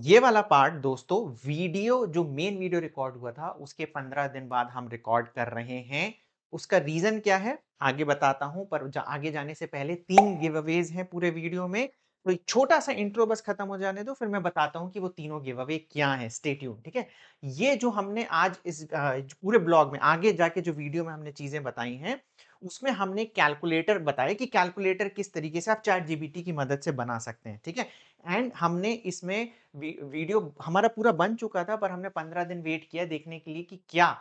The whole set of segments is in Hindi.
ये वाला पार्ट दोस्तों वीडियो जो मेन वीडियो रिकॉर्ड हुआ था उसके पंद्रह दिन बाद हम रिकॉर्ड कर रहे हैं उसका रीजन क्या है आगे बताता हूं पर जा, आगे जाने से पहले तीन गिव अवेज हैं पूरे वीडियो में तो एक छोटा सा इंट्रो बस खत्म हो जाने दो फिर मैं बताता हूं कि वो तीनों गिव अवे क्या है स्टेट्यून ठीक है ये जो हमने आज इस पूरे ब्लॉग में आगे जाके जो वीडियो में हमने चीजें बताई हैं उसमें हमने कैलकुलेटर बताया कि कैलकुलेटर किस तरीके से आप चैट जीबीटी की मदद से बना सकते हैं ठीक है एंड हमने इसमें वीडियो हमारा पूरा बन चुका था पर हमने पंद्रह दिन वेट किया देखने के लिए कि क्या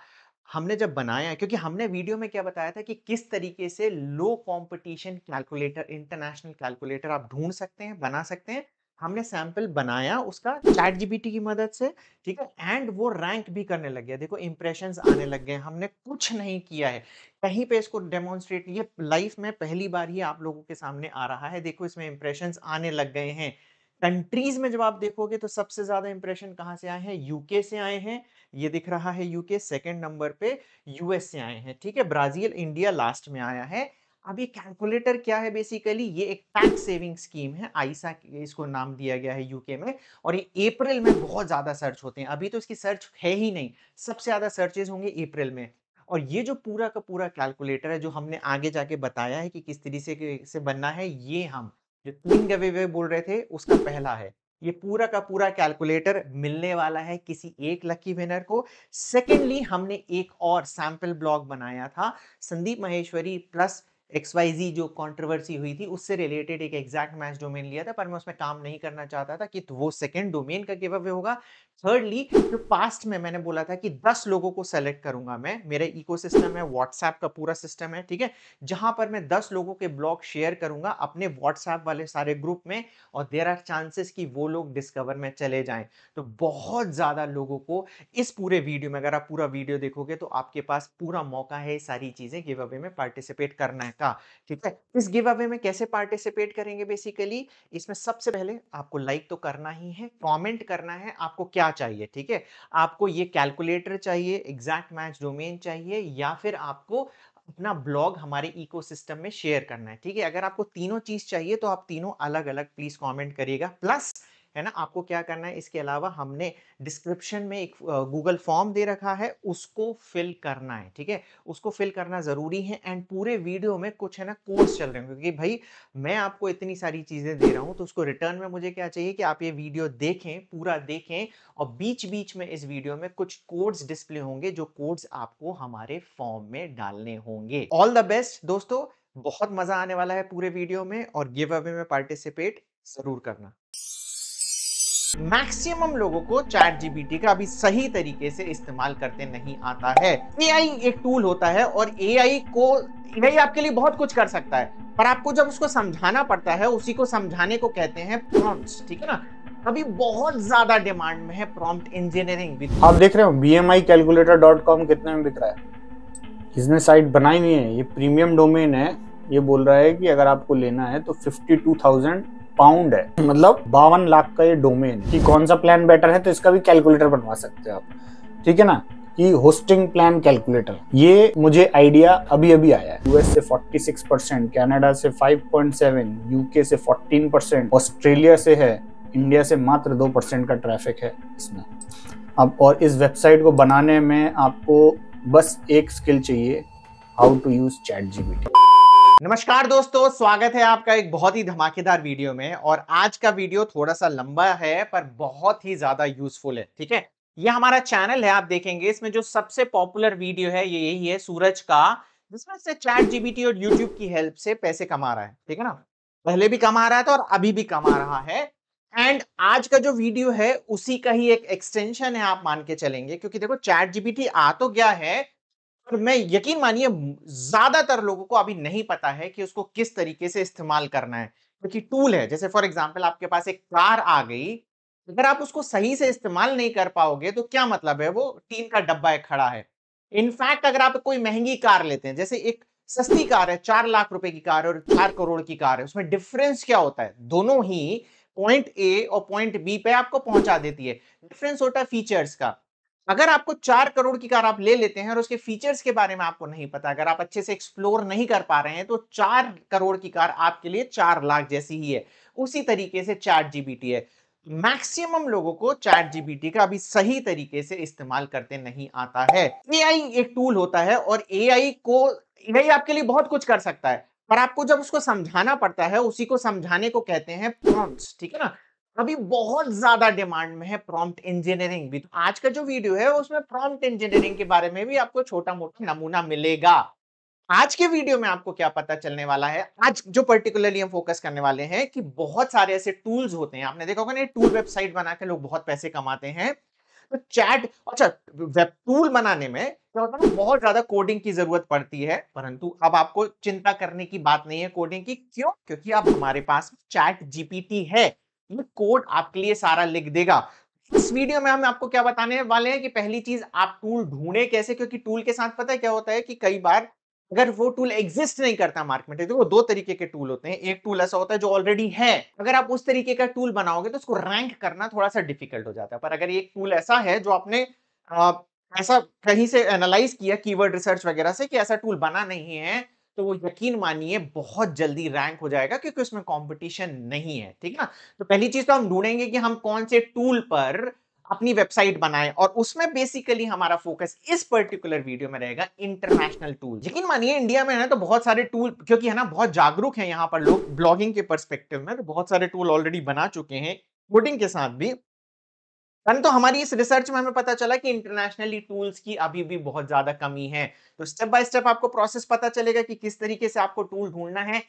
हमने जब बनाया क्योंकि हमने वीडियो में क्या बताया था कि किस तरीके से low competition calculator international calculator आप ढूंढ सकते हैं बना सकते हैं हमने सैंपल बनाया उसका चैट जीपीटी की मदद से ठीक है एंड वो रैंक भी करने लग गया देखो इंप्रेशंस आने लग गए हमने कुछ नहीं किया है कहीं पे इसको डेमोन्स्ट्रेट ये लाइफ में पहली बार ही आप लोगों के सामने आ रहा है देखो इसमें इंप्रेशंस आने लग गए हैं कंट्रीज में जब आप देखोगे तो सबसे ज्यादा इंप्रेशन कहाँ से आए हैं यूके से आए हैं ये दिख रहा है यूके सेकेंड नंबर पे यूएस से आए हैं ठीक है ब्राजील इंडिया लास्ट में आया है अब ये कैलकुलेटर क्या है बेसिकली ये एक टैक्स सेविंग स्कीम है आईसा इसको नाम दिया गया है यूके में और ये अप्रैल में बहुत ज़्यादा सर्च होते हैं अभी तो इसकी सर्च है ही नहीं सबसे ज़्यादा सर्चेज होंगे अप्रैल में और ये जो पूरा का पूरा कैलकुलेटर है जो हमने आगे जाके बताया है कि किस तरीके से बनना है ये हम जो तीन गवे वे बोल रहे थे उसका पहला है ये पूरा का पूरा कैलकुलेटर मिलने वाला है किसी एक लकी विनर को सेकेंडली हमने एक और सैम्पल ब्लॉग बनाया था संदीप महेश्वरी प्लस जी जो कंट्रोवर्सी हुई थी उससे रिलेटेड एक एग्जैक्ट मैच डोमेन लिया था पर मैं उसमें काम नहीं करना चाहता था कि तो वो सेकंड डोमेन का गिव अवे होगा थर्डली जो पास्ट में मैंने बोला था कि 10 लोगों को सेलेक्ट करूंगा मैं मेरा इकोसिस्टम है व्हाट्सएप का पूरा सिस्टम है ठीक है जहां पर मैं 10 लोगों के ब्लॉग शेयर करूंगा अपने व्हाट्सएप वाले सारे ग्रुप में और देर आर चांसेस कि वो लोग डिस्कवर में चले जाएं तो बहुत ज़्यादा लोगों को इस पूरे वीडियो में अगर आप पूरा वीडियो देखोगे तो आपके पास पूरा मौका है सारी चीज़ें गिव अवे में पार्टिसिपेट करना है का ठीक है इस गिव अवे में कैसे पार्टिसिपेट करेंगे बेसिकली इसमें सबसे पहले आपको लाइक तो करना ही है कॉमेंट करना है आपको क्या चाहिए ठीक है आपको ये कैलकुलेटर चाहिए एग्जैक्ट मैच डोमेन चाहिए या फिर आपको अपना ब्लॉग हमारे इकोसिस्टम में शेयर करना है ठीक है अगर आपको तीनों चीज चाहिए तो आप तीनों अलग अलग प्लीज कमेंट करिएगा प्लस है ना आपको क्या करना है इसके अलावा हमने डिस्क्रिप्शन में एक गूगल फॉर्म दे रखा है उसको फिल करना है ठीक है उसको फिल करना ज़रूरी है एंड पूरे वीडियो में कुछ है ना कोर्स चल रहे हैं क्योंकि भाई मैं आपको इतनी सारी चीज़ें दे रहा हूँ तो उसको रिटर्न में मुझे क्या चाहिए कि आप ये वीडियो देखें पूरा देखें और बीच बीच में इस वीडियो में कुछ कोड्स डिस्प्ले होंगे जो कोड्स आपको हमारे फॉर्म में डालने होंगे ऑल द बेस्ट दोस्तों बहुत मजा आने वाला है पूरे वीडियो में और गिव अवे में पार्टिसिपेट जरूर करना मैक्सिमम लोगों को चैट जीबीटी का अभी सही तरीके से इस्तेमाल करते नहीं आता है एआई एक टूल होता है और एआई को एआई आपके लिए बहुत कुछ कर सकता है पर आपको जब उसको समझाना पड़ता है उसी को समझाने को कहते हैं प्रॉम्प्ट्स ठीक है ना अभी बहुत ज्यादा डिमांड में है प्रॉम्प्ट इंजीनियरिंग आप देख रहे हो B M I calculator dot com कितने में बिक रहा है किसने साइट बनाई नहीं है ये प्रीमियम डोमेन है ये बोल रहा है कि अगर आपको लेना है तो फिफ्टी टू थाउजेंड पाउंड है मतलब बावन लाख का ये डोमेन कि कौन सा प्लान बेटर है तो इसका भी कैलकुलेटर बनवा सकते हो आप ठीक है ना कि होस्टिंग प्लान कैलकुलेटर ये मुझे आइडिया अभी अभी आया है यूएस से 46 परसेंट कैनेडा से 5.7 यूके से 14 परसेंट ऑस्ट्रेलिया से है इंडिया से मात्र दो परसेंट का ट्रैफिक है इसमें अब और इस वेबसाइट को बनाने में आपको बस एक स्किल चाहिए how to use ChatGPT नमस्कार दोस्तों स्वागत है आपका एक बहुत ही धमाकेदार वीडियो में और आज का वीडियो थोड़ा सा लंबा है पर बहुत ही ज्यादा यूजफुल है ठीक है ये हमारा चैनल है आप देखेंगे इसमें जो सबसे पॉपुलर वीडियो है ये यही है सूरज का जिसमें से चैट जीबीटी और यूट्यूब की हेल्प से पैसे कमा रहा है ठीक है ना पहले भी कमा रहा था और अभी भी कमा रहा है एंड आज का जो वीडियो है उसी का ही एक एक्सटेंशन है आप मान के चलेंगे क्योंकि देखो चैट जीबीटी आ तो गया है और मैं यकीन मानिए ज्यादातर लोगों को अभी नहीं पता है कि उसको किस तरीके से इस्तेमाल करना है क्योंकि तो टूल है जैसे फॉर एग्जाम्पल आपके पास एक कार आ गई अगर आप उसको सही से इस्तेमाल नहीं कर पाओगे तो क्या मतलब है वो टीम का डब्बा है खड़ा है इनफैक्ट अगर आप कोई महंगी कार लेते हैं जैसे एक सस्ती कार है चार लाख रुपए की कार है और चार करोड़ की कार है उसमें डिफरेंस क्या होता है दोनों ही पॉइंट ए और पॉइंट बी पे आपको पहुंचा देती है डिफरेंस होता है फीचर्स का अगर आपको चार करोड़ की कार आप ले लेते हैं और उसके फीचर्स के बारे में आपको नहीं पता अगर आप अच्छे से एक्सप्लोर नहीं कर पा रहे हैं तो चार करोड़ की कार आपके लिए चार लाख जैसी ही है उसी तरीके से चार जीबीटी है मैक्सिमम लोगों को चैट जीबीटी का अभी सही तरीके से इस्तेमाल करते नहीं आता है एआई एक टूल होता है और एआई को एआई आपके लिए बहुत कुछ कर सकता है पर आपको जब उसको समझाना पड़ता है उसी को समझाने को कहते हैं प्रॉम्प्ट्स ठीक है ना अभी बहुत ज्यादा डिमांड में है प्रॉम्प्ट इंजीनियरिंग भी तो आज का जो वीडियो है उसमें प्रॉम्प्ट इंजीनियरिंग के बारे में भी आपको छोटा मोटा नमूना मिलेगा आज के वीडियो में आपको क्या पता चलने वाला है आज जो पर्टिकुलरली हम फोकस करने वाले हैं कि बहुत सारे ऐसे टूल्स होते हैं आपने देखा होगा ना टूल वेबसाइट बना के लोग बहुत पैसे कमाते हैं तो चैट अच्छा वेब टूल बनाने में क्या होता है ना बहुत ज्यादा कोडिंग की जरूरत पड़ती है परंतु अब आपको चिंता करने की बात नहीं है कोडिंग की क्यों क्योंकि अब हमारे पास चैट जीपीटी है कोड आपके लिए सारा लिख देगा इस वीडियो में हम आपको क्या बताने वाले हैं कि पहली चीज आप टूल ढूंढे कैसे क्योंकि टूल के साथ पता है क्या होता है कि कई बार अगर वो टूल एग्जिस्ट नहीं करता मार्केट में देखो तो दो तरीके के टूल होते हैं एक टूल ऐसा होता है जो ऑलरेडी है अगर आप उस तरीके का टूल बनाओगे तो उसको रैंक करना थोड़ा सा डिफिकल्ट हो जाता है पर अगर एक टूल ऐसा है जो आपने आ, ऐसा कहीं से एनालाइज किया कीवर्ड रिसर्च वगैरह से कि ऐसा टूल बना नहीं है तो वो यकीन मानिए बहुत जल्दी रैंक हो जाएगा क्योंकि उसमें कंपटीशन नहीं है ठीक ना तो पहली चीज तो हम ढूंढेंगे कि हम कौन से टूल पर अपनी वेबसाइट बनाए और उसमें बेसिकली हमारा फोकस इस पर्टिकुलर वीडियो में रहेगा इंटरनेशनल टूल यकीन मानिए इंडिया में है ना तो बहुत सारे टूल क्योंकि है ना बहुत जागरूक है यहाँ पर लोग ब्लॉगिंग के परस्पेक्टिव में तो बहुत सारे टूल ऑलरेडी बना चुके हैं कोडिंग के साथ भी तो हमारी इस रिसर्च में हमें पता चला कि इंटरनेशनली टूल्स की अभी भी बहुत ज्यादा कमी है तो स्टेप बाय स्टेप आपको प्रोसेस पता चलेगा कि किस तरीके से आपको टूल ढूंढना है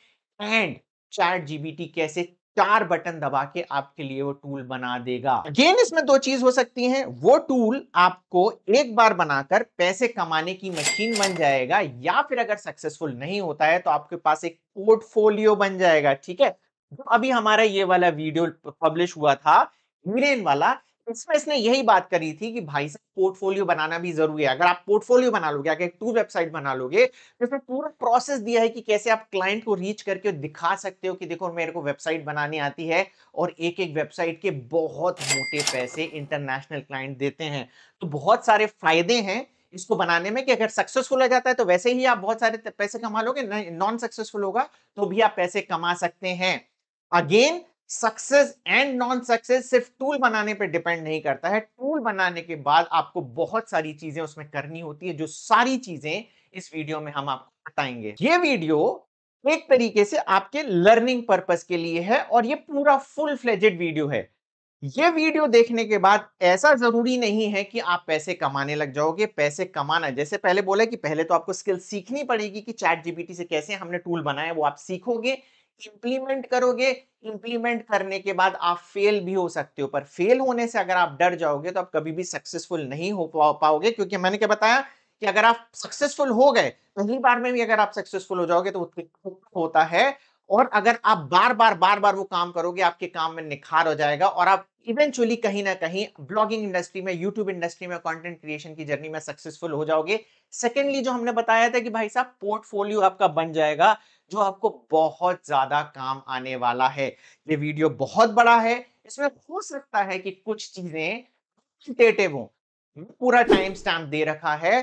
एंड चैट जीबीटी कैसे चार बटन दबा के आपके लिए वो टूल बना देगा अगेन इसमें दो चीज हो सकती है वो टूल आपको एक बार बनाकर पैसे कमाने की मशीन बन जाएगा या फिर अगर सक्सेसफुल नहीं होता है तो आपके पास एक पोर्टफोलियो बन जाएगा ठीक है तो अभी हमारा ये वाला वीडियो पब्लिश हुआ था हीरेन वाला इसमें इसने यही बात करी थी कि भाई साहब पोर्टफोलियो बनाना भी जरूरी है अगर आप पोर्टफोलियो बना लोगे अगर टू वेबसाइट बना लोगे जिसमें तो पूरा प्रोसेस दिया है कि कैसे आप क्लाइंट को रीच करके दिखा सकते हो कि देखो मेरे को वेबसाइट बनानी आती है और एक एक वेबसाइट के बहुत मोटे पैसे इंटरनेशनल क्लाइंट देते हैं तो बहुत सारे फायदे हैं इसको बनाने में कि अगर सक्सेसफुल हो जाता है तो वैसे ही आप बहुत सारे पैसे कमा लोगे नॉन सक्सेसफुल होगा तो भी आप पैसे कमा सकते हैं again success and non success सिर्फ टूल बनाने पे डिपेंड नहीं करता है टूल बनाने के बाद आपको बहुत सारी चीजें उसमें करनी होती है जो सारी चीजें इस वीडियो में हम आपको बताएंगे ये वीडियो एक तरीके से आपके लर्निंग पर्पज के लिए है और ये पूरा फुल फ्लेजेड वीडियो है ये वीडियो देखने के बाद ऐसा जरूरी नहीं है कि आप पैसे कमाने लग जाओगे पैसे कमाना जैसे पहले बोला कि पहले तो आपको स्किल सीखनी पड़ेगी कि चैट जीपीटी से कैसे हमने टूल बनाया वो आप सीखोगे इंप्लीमेंट करोगे इंप्लीमेंट करने के बाद आप फेल भी हो सकते हो पर फेल होने से अगर आप डर जाओगे तो आप कभी भी सक्सेसफुल नहीं हो पाओगे क्योंकि मैंने क्या बताया कि अगर आप सक्सेसफुल हो गए पहली बार में भी अगर आप सक्सेसफुल हो जाओगे तो, तो होता है और अगर आप बार बार बार बार वो काम करोगे आपके काम में निखार हो जाएगा और आप इवेंचुअली कहीं ना कहीं ब्लॉगिंग इंडस्ट्री में यूट्यूब इंडस्ट्री में कंटेंट क्रिएशन की जर्नी में सक्सेसफुल हो जाओगे सेकेंडली जो हमने बताया था कि भाई साहब पोर्टफोलियो आपका बन जाएगा जो आपको बहुत ज्यादा काम आने वाला है ये वीडियो बहुत बड़ा है इसमें हो सकता है कि कुछ चीजें हो पूरा टाइम स्टैम्प दे रखा है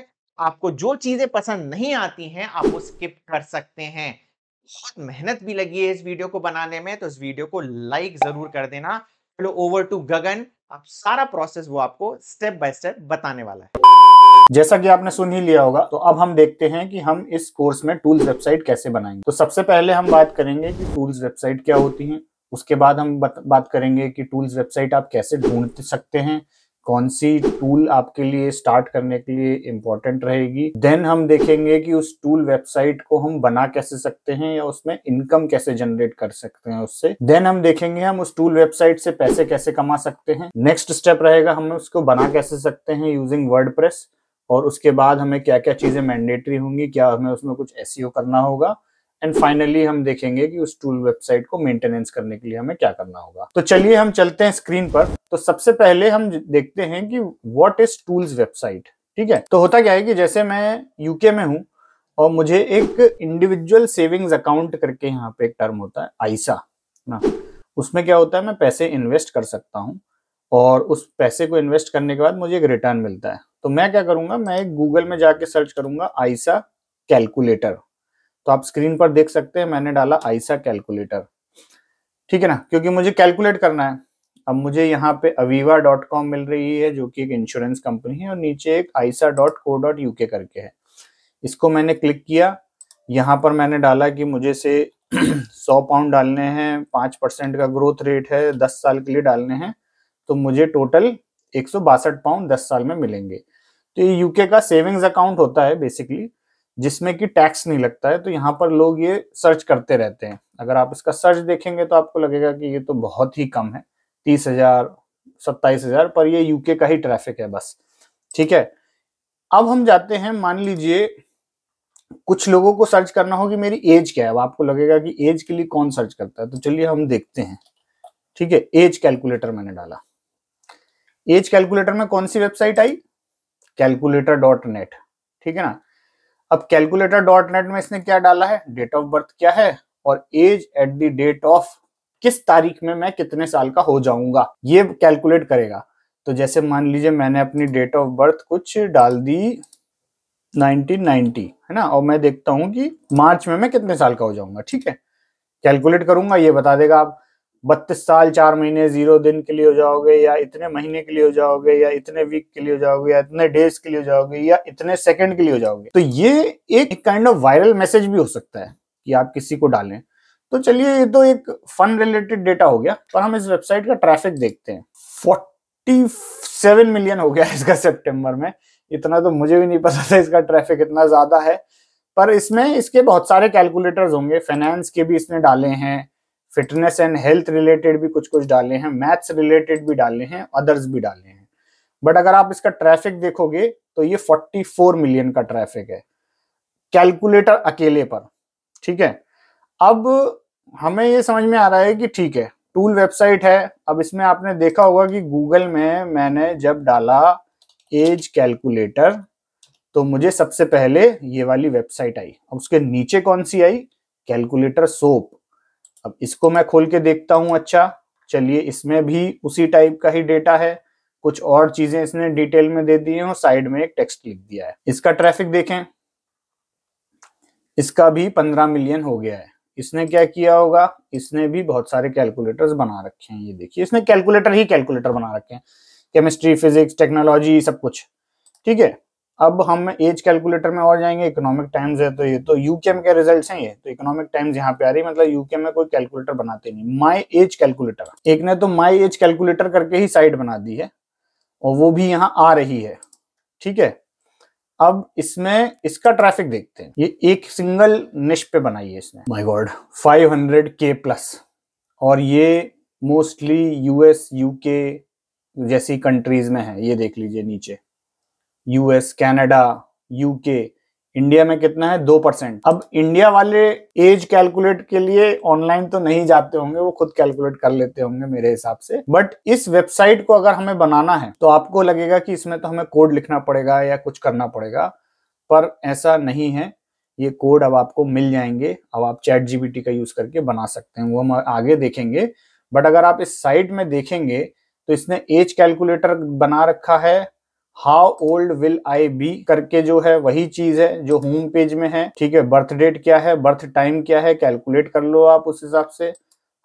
आपको जो चीजें पसंद नहीं आती हैं आप वो स्किप कर सकते हैं बहुत मेहनत भी लगी है इस वीडियो को बनाने में तो इस वीडियो को लाइक जरूर कर देना चलो ओवर टू गगन आप सारा प्रोसेस वो आपको स्टेप बाय स्टेप बताने वाला है जैसा कि आपने सुन ही लिया होगा तो अब हम देखते हैं कि हम इस कोर्स में टूल्स वेबसाइट कैसे बनाएंगे तो सबसे पहले हम बात करेंगे कि टूल्स वेबसाइट क्या होती है उसके बाद हम बात करेंगे कि टूल्स वेबसाइट आप कैसे ढूंढ सकते हैं कौन सी टूल आपके लिए स्टार्ट करने के लिए इम्पोर्टेंट रहेगी देन हम देखेंगे कि उस टूल वेबसाइट को हम बना कैसे सकते हैं या उसमें इनकम कैसे जनरेट कर सकते हैं उससे देन हम देखेंगे हम उस टूल वेबसाइट से पैसे कैसे कमा सकते हैं नेक्स्ट स्टेप रहेगा हम उसको बना कैसे सकते हैं यूजिंग वर्ड और उसके बाद हमें क्या क्या चीज़ें मैंडेटरी होंगी क्या हमें उसमें कुछ एस e करना होगा एंड फाइनली हम देखेंगे कि उस टूल वेबसाइट को मेंटेनेंस करने के लिए हमें क्या करना होगा तो चलिए हम चलते हैं स्क्रीन पर तो सबसे पहले हम देखते हैं कि वॉट इज टूल्स वेबसाइट ठीक है तो होता क्या है कि जैसे मैं यूके में हूँ और मुझे एक इंडिविजुअल सेविंग्स अकाउंट करके यहाँ पे एक टर्म होता है आइसा ना उसमें क्या होता है मैं पैसे इन्वेस्ट कर सकता हूँ और उस पैसे को इन्वेस्ट करने के बाद मुझे एक रिटर्न मिलता है तो मैं क्या करूंगा मैं एक गूगल में जाके सर्च करूंगा आईसा कैलकुलेटर तो आप स्क्रीन पर देख सकते हैं मैंने डाला आईसा कैलकुलेटर ठीक है ना क्योंकि मुझे कैलकुलेट करना है अब मुझे यहाँ पे अवीवा डॉट कॉम मिल रही है जो कि एक इंश्योरेंस कंपनी है और नीचे एक ISA dot co dot UK करके है इसको मैंने क्लिक किया यहाँ पर मैंने डाला कि मुझे से सौ पाउंड डालने हैं पाँच परसेंट का ग्रोथ रेट है दस साल के लिए डालने हैं तो मुझे टोटल एक पाउंड दस साल में मिलेंगे ये यूके का सेविंग्स अकाउंट होता है बेसिकली जिसमें कि टैक्स नहीं लगता है तो यहाँ पर लोग ये सर्च करते रहते हैं अगर आप इसका सर्च देखेंगे तो आपको लगेगा कि ये तो बहुत ही कम है तीस हजार सत्ताईस हजार पर ये यूके का ही ट्रैफिक है बस ठीक है अब हम जाते हैं मान लीजिए कुछ लोगों को सर्च करना हो कि मेरी एज क्या है अब आपको लगेगा कि एज के लिए कौन सर्च करता है तो चलिए हम देखते हैं ठीक है एज कैलकुलेटर मैंने डाला एज कैलकुलेटर में कौन सी website I calculator dot net ठीक है ना अब कैलकुलेटर डॉट नेट में इसने क्या डाला है डेट ऑफ बर्थ क्या है और age at the date of किस तारीख में मैं कितने साल का हो जाऊंगा ये कैलकुलेट करेगा तो जैसे मान लीजिए मैंने अपनी डेट ऑफ बर्थ कुछ डाल दी 1990 है ना और मैं देखता हूं कि मार्च में मैं कितने साल का हो जाऊंगा ठीक है कैलकुलेट करूंगा ये बता देगा आप बत्तीस साल चार महीने जीरो दिन के लिए हो जाओगे या इतने महीने के लिए हो जाओगे या इतने वीक के लिए हो जाओगे या इतने डेज के लिए हो जाओगे या इतने सेकंड के लिए हो जाओगे तो ये एक काइंड ऑफ वायरल मैसेज भी हो सकता है कि आप किसी को डालें तो चलिए ये तो एक फन रिलेटेड डेटा हो गया पर हम इस वेबसाइट का ट्रैफिक देखते हैं फोर्टी सेवन मिलियन हो गया इसका सेप्टेम्बर में इतना तो मुझे भी नहीं पता था इसका ट्रैफिक इतना ज्यादा है पर इसमें इसके बहुत सारे कैलकुलेटर्स होंगे फाइनेंस के भी इसने डाले हैं फिटनेस एंड हेल्थ रिलेटेड भी कुछ कुछ डाले हैं मैथ्स रिलेटेड भी डाले हैं अदर्स भी डाले हैं बट अगर आप इसका ट्रैफिक देखोगे तो ये 44 मिलियन का ट्रैफिक है कैलकुलेटर अकेले पर ठीक है अब हमें ये समझ में आ रहा है कि ठीक है टूल वेबसाइट है अब इसमें आपने देखा होगा कि गूगल में मैंने जब डाला एज कैलकुलेटर तो मुझे सबसे पहले ये वाली वेबसाइट आई अब उसके नीचे कौन सी आई कैलकुलेटर सोप अब इसको मैं खोल के देखता हूं अच्छा चलिए इसमें भी उसी टाइप का ही डेटा है कुछ और चीजें इसने डिटेल में दे दी हैं और साइड में एक टेक्स्ट लिख दिया है इसका ट्रैफिक देखें इसका भी पंद्रह मिलियन हो गया है इसने क्या किया होगा इसने भी बहुत सारे कैलकुलेटर्स बना रखे हैं ये देखिए इसने कैलकुलेटर ही कैलकुलेटर बना रखे हैं केमिस्ट्री फिजिक्स टेक्नोलॉजी सब कुछ ठीक है अब हम एज कैलकुलेटर में और जाएंगे इकोनॉमिक टाइम्स है तो ये तो यूके में रिजल्ट हैं ये तो इकोनॉमिक टाइम्स यहाँ पे आ रही है मतलब यूके में कोई कैलकुलेटर बनाते नहीं माई एज कैलकुलेटर एक ने तो माई एज कैलकुलेटर करके ही साइट बना दी है और वो भी यहाँ आ रही है ठीक है अब इसमें इसका ट्रैफिक देखते हैं ये एक सिंगल निश पे बनाई है इसने माय गॉड 500 के प्लस और ये मोस्टली यूएस यूके जैसी कंट्रीज में है ये देख लीजिए नीचे यूएस कनाडा यूके इंडिया में कितना है दो परसेंट अब इंडिया वाले एज कैलकुलेट के लिए ऑनलाइन तो नहीं जाते होंगे वो खुद कैलकुलेट कर लेते होंगे मेरे हिसाब से बट इस वेबसाइट को अगर हमें बनाना है तो आपको लगेगा कि इसमें तो हमें कोड लिखना पड़ेगा या कुछ करना पड़ेगा पर ऐसा नहीं है ये कोड अब आपको मिल जाएंगे अब आप चैट जीबीटी का यूज करके बना सकते हैं वो हम आगे देखेंगे बट अगर आप इस साइट में देखेंगे तो इसने एज कैलकुलेटर बना रखा है how old will I be करके जो है वही चीज है जो होम पेज में है ठीक है बर्थ डेट क्या है बर्थ टाइम क्या है कैलकुलेट कर लो आप उस हिसाब से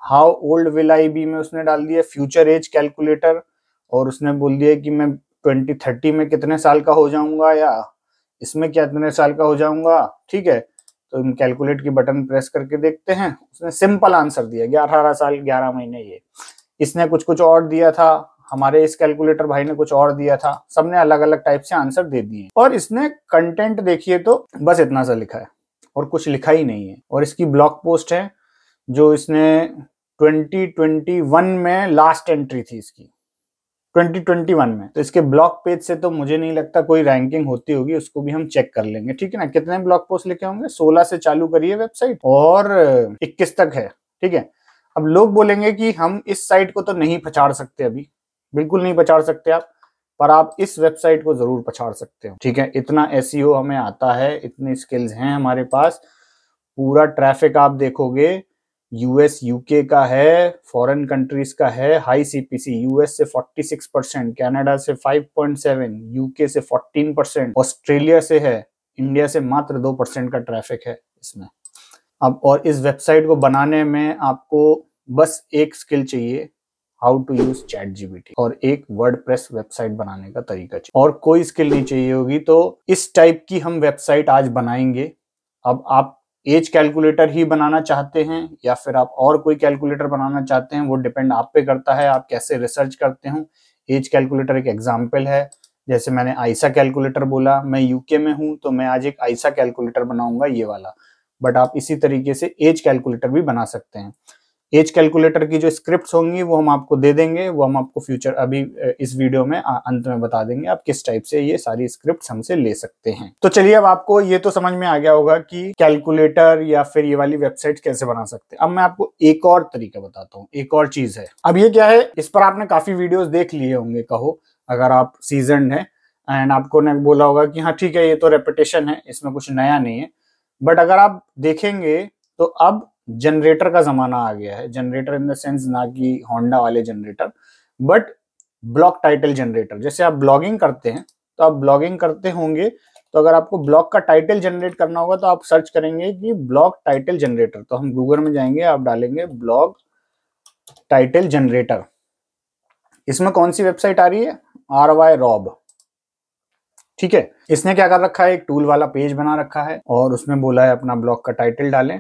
how old will I be में उसने डाल दिया फ्यूचर एज कैलकुलेटर और उसने बोल दिया कि मैं ट्वेंटी थर्टी में कितने साल का हो जाऊंगा या इसमें क्या इतने साल का हो जाऊंगा ठीक है तो हम कैलकुलेट की बटन प्रेस करके देखते हैं उसने सिंपल आंसर दिया ग्यारह साल ग्यारह महीने ये इसने कुछ कुछ और दिया था हमारे इस कैलकुलेटर भाई ने कुछ और दिया था सबने अलग अलग टाइप से आंसर दे दिए और इसने कंटेंट देखिए तो बस इतना सा लिखा है और कुछ लिखा ही नहीं है और इसकी ब्लॉग पोस्ट है जो इसने 2021 में लास्ट एंट्री थी इसकी 2021 में तो इसके ब्लॉग पेज से तो मुझे नहीं लगता कोई रैंकिंग होती होगी उसको भी हम चेक कर लेंगे ठीक है ना कितने ब्लॉग पोस्ट लिखे होंगे 16 से चालू करिए वेबसाइट और 21 तक है ठीक है अब लोग बोलेंगे कि हम इस साइट को तो नहीं पछाड़ सकते अभी बिल्कुल नहीं पछाड़ सकते आप पर आप इस वेबसाइट को जरूर पछाड़ सकते हो ठीक है इतना एस e हमें आता है इतनी स्किल्स हैं हमारे पास पूरा ट्रैफिक आप देखोगे यूएस यूके का है फॉरेन कंट्रीज का है हाई सीपीसी यूएस से 46 परसेंट कैनेडा से 5.7 यूके से 14 परसेंट ऑस्ट्रेलिया से है इंडिया से मात्र दो परसेंट का ट्रैफिक है इसमें अब और इस वेबसाइट को बनाने में आपको बस एक स्किल चाहिए how to use ChatGPT और एक वर्ड प्रेस वेबसाइट बनाने का तरीका चाहिए और कोई स्किल नहीं चाहिए होगी तो इस टाइप की हम वेबसाइट आज बनाएंगे अब आप एज कैलकुलेटर ही बनाना चाहते हैं या फिर आप और कोई कैलकुलेटर बनाना चाहते हैं वो डिपेंड आप पे करता है आप कैसे रिसर्च करते हो एज कैलकुलेटर एक एग्जाम्पल है जैसे मैंने आइसा कैलकुलेटर बोला मैं यूके में हूं तो मैं आज एक आइसा कैलकुलेटर बनाऊंगा ये वाला बट आप इसी तरीके से एज कैलकुलेटर भी बना सकते हैं एज कैलकुलेटर की जो स्क्रिप्ट होंगी वो हम आपको दे देंगे वो हम आपको फ्यूचर अभी इस वीडियो में अंत में बता देंगे आप किस टाइप से ये सारी स्क्रिप्ट हमसे ले सकते हैं तो चलिए अब आपको ये तो समझ में आ गया होगा कि कैलकुलेटर या फिर ये वाली वेबसाइट कैसे बना सकते हैं अब मैं आपको एक और तरीका बताता हूँ एक और चीज है अब ये क्या है इस पर आपने काफी वीडियो देख लिए होंगे कहो अगर आप सीजन है एंड आपको ने बोला होगा कि हाँ ठीक है ये तो रेपुटेशन है इसमें कुछ नया नहीं है बट अगर आप देखेंगे तो अब जनरेटर का जमाना आ गया है जनरेटर इन द सेंस ना कि होंडा वाले generator but blog title generator जैसे आप ब्लॉगिंग करते हैं तो आप ब्लॉगिंग करते होंगे तो अगर आपको ब्लॉक का टाइटल जनरेट करना होगा तो आप सर्च करेंगे कि ब्लॉग टाइटल जनरेटर तो हम गूगल में जाएंगे आप डालेंगे ब्लॉग टाइटल जनरेटर इसमें कौन सी वेबसाइट आ रही है आर वाई रॉब ठीक है इसने क्या कर रखा है एक टूल वाला पेज बना रखा है और उसमें बोला है अपना ब्लॉग का टाइटल डालें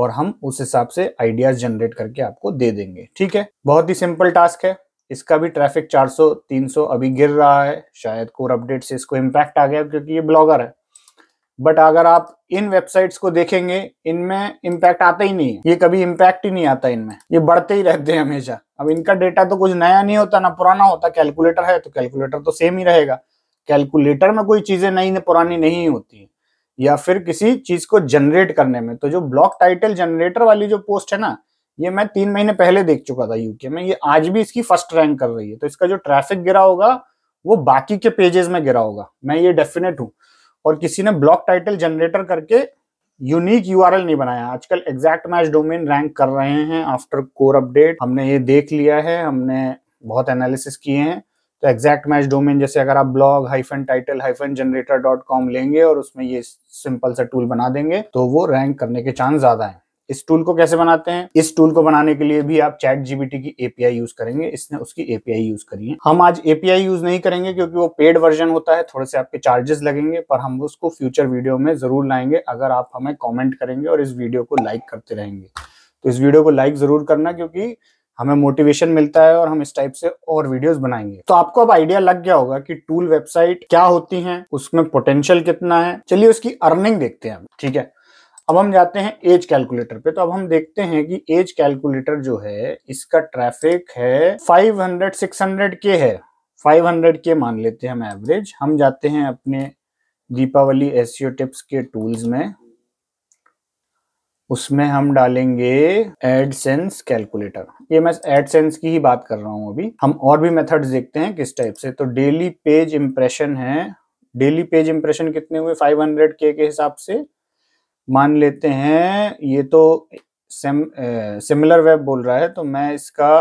और हम उस हिसाब से आइडियाज जनरेट करके आपको दे देंगे ठीक है बहुत ही सिंपल टास्क है इसका भी ट्रैफिक 400 300 अभी गिर रहा है शायद कोर अपडेट से इसको इम्पैक्ट आ गया क्योंकि ये ब्लॉगर है बट अगर आप इन वेबसाइट्स को देखेंगे इनमें इम्पैक्ट आता ही नहीं है ये कभी इम्पैक्ट ही नहीं आता इनमें ये बढ़ते ही रहते हैं हमेशा अब इनका डेटा तो कुछ नया नहीं होता ना पुराना होता कैलकुलेटर है तो कैलकुलेटर तो सेम ही रहेगा कैलकुलेटर में कोई चीजें नई पुरानी नहीं होती या फिर किसी चीज को जनरेट करने में तो जो ब्लॉक टाइटल जनरेटर वाली जो पोस्ट है ना ये मैं तीन महीने पहले देख चुका था यूके में ये आज भी इसकी फर्स्ट रैंक कर रही है तो इसका जो ट्रैफिक गिरा होगा वो बाकी के पेजेस में गिरा होगा मैं ये डेफिनेट हूँ और किसी ने ब्लॉक टाइटल जनरेटर करके यूनिक यू नहीं बनाया आजकल एग्जैक्ट मैच डोमेन रैंक कर रहे हैं आफ्टर कोर अपडेट हमने ये देख लिया है हमने बहुत एनालिसिस किए हैं तो एग्जैक्ट मैच डोमेन जैसे अगर आप blog hyphen title hyphen generator dot com लेंगे और उसमें ये सिंपल सा टूल बना देंगे तो वो रैंक करने के चांस ज्यादा है इस टूल को कैसे बनाते हैं इस टूल को बनाने के लिए भी आप चैट जीबीटी की एपीआई यूज करेंगे इसने उसकी एपीआई यूज करी है हम आज एपीआई यूज नहीं करेंगे क्योंकि वो पेड वर्जन होता है थोड़े से आपके चार्जेस लगेंगे पर हम उसको फ्यूचर वीडियो में जरूर लाएंगे अगर आप हमें कॉमेंट करेंगे और इस वीडियो को लाइक करते रहेंगे तो इस वीडियो को लाइक जरूर करना क्योंकि हमें मोटिवेशन मिलता है और हम इस टाइप से और वीडियोस बनाएंगे तो आपको अब आइडिया लग गया होगा कि टूल वेबसाइट क्या होती हैं उसमें पोटेंशियल कितना है चलिए उसकी अर्निंग देखते हैं हम ठीक है अब हम जाते हैं एज कैलकुलेटर पे तो अब हम देखते हैं कि एज कैलकुलेटर जो है इसका ट्रैफिक है फाइव हंड्रेड के है फाइव के मान लेते हैं हम एवरेज हम जाते हैं अपने दीपावली एस टिप्स के टूल्स में उसमें हम डालेंगे एडसेंस कैलकुलेटर ये मैं एडसेंस की ही बात कर रहा हूँ अभी हम और भी मेथड्स देखते हैं किस टाइप से तो डेली पेज इंप्रेशन है डेली पेज इंप्रेशन कितने हुए 500 के के हिसाब से मान लेते हैं ये तो सिमिलर वेब बोल रहा है तो मैं इसका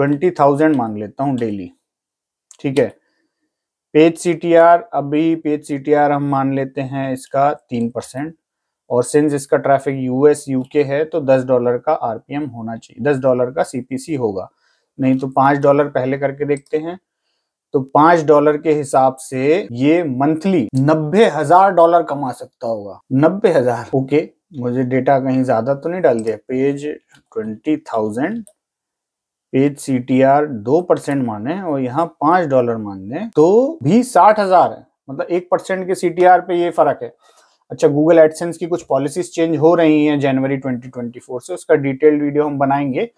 20,000 मान लेता हूँ डेली ठीक है पेज सी टी आर अभी पेज सी टी आर हम मान लेते हैं इसका तीन परसेंट और सिंस इसका ट्रैफिक यूएस यूके है तो दस डॉलर का आरपीएम होना चाहिए दस डॉलर का सीपीसी होगा नहीं तो पांच डॉलर पहले करके देखते हैं तो पांच डॉलर के हिसाब से ये मंथली नब्बे हजार डॉलर कमा सकता होगा नब्बे हजार ओके मुझे डेटा कहीं ज्यादा तो नहीं डाल दिया page twenty thousand page C T R दो परसेंट माने और यहाँ पांच डॉलर मान दें तो भी साठ हजार है मतलब एक परसेंट के सी टी आर पे ये फर्क है अच्छा गूगल एडसेंस की कुछ पॉलिसीज चेंज हो रही हैं जनवरी 2024 से उसका डिटेल वीडियो हम बनाएंगे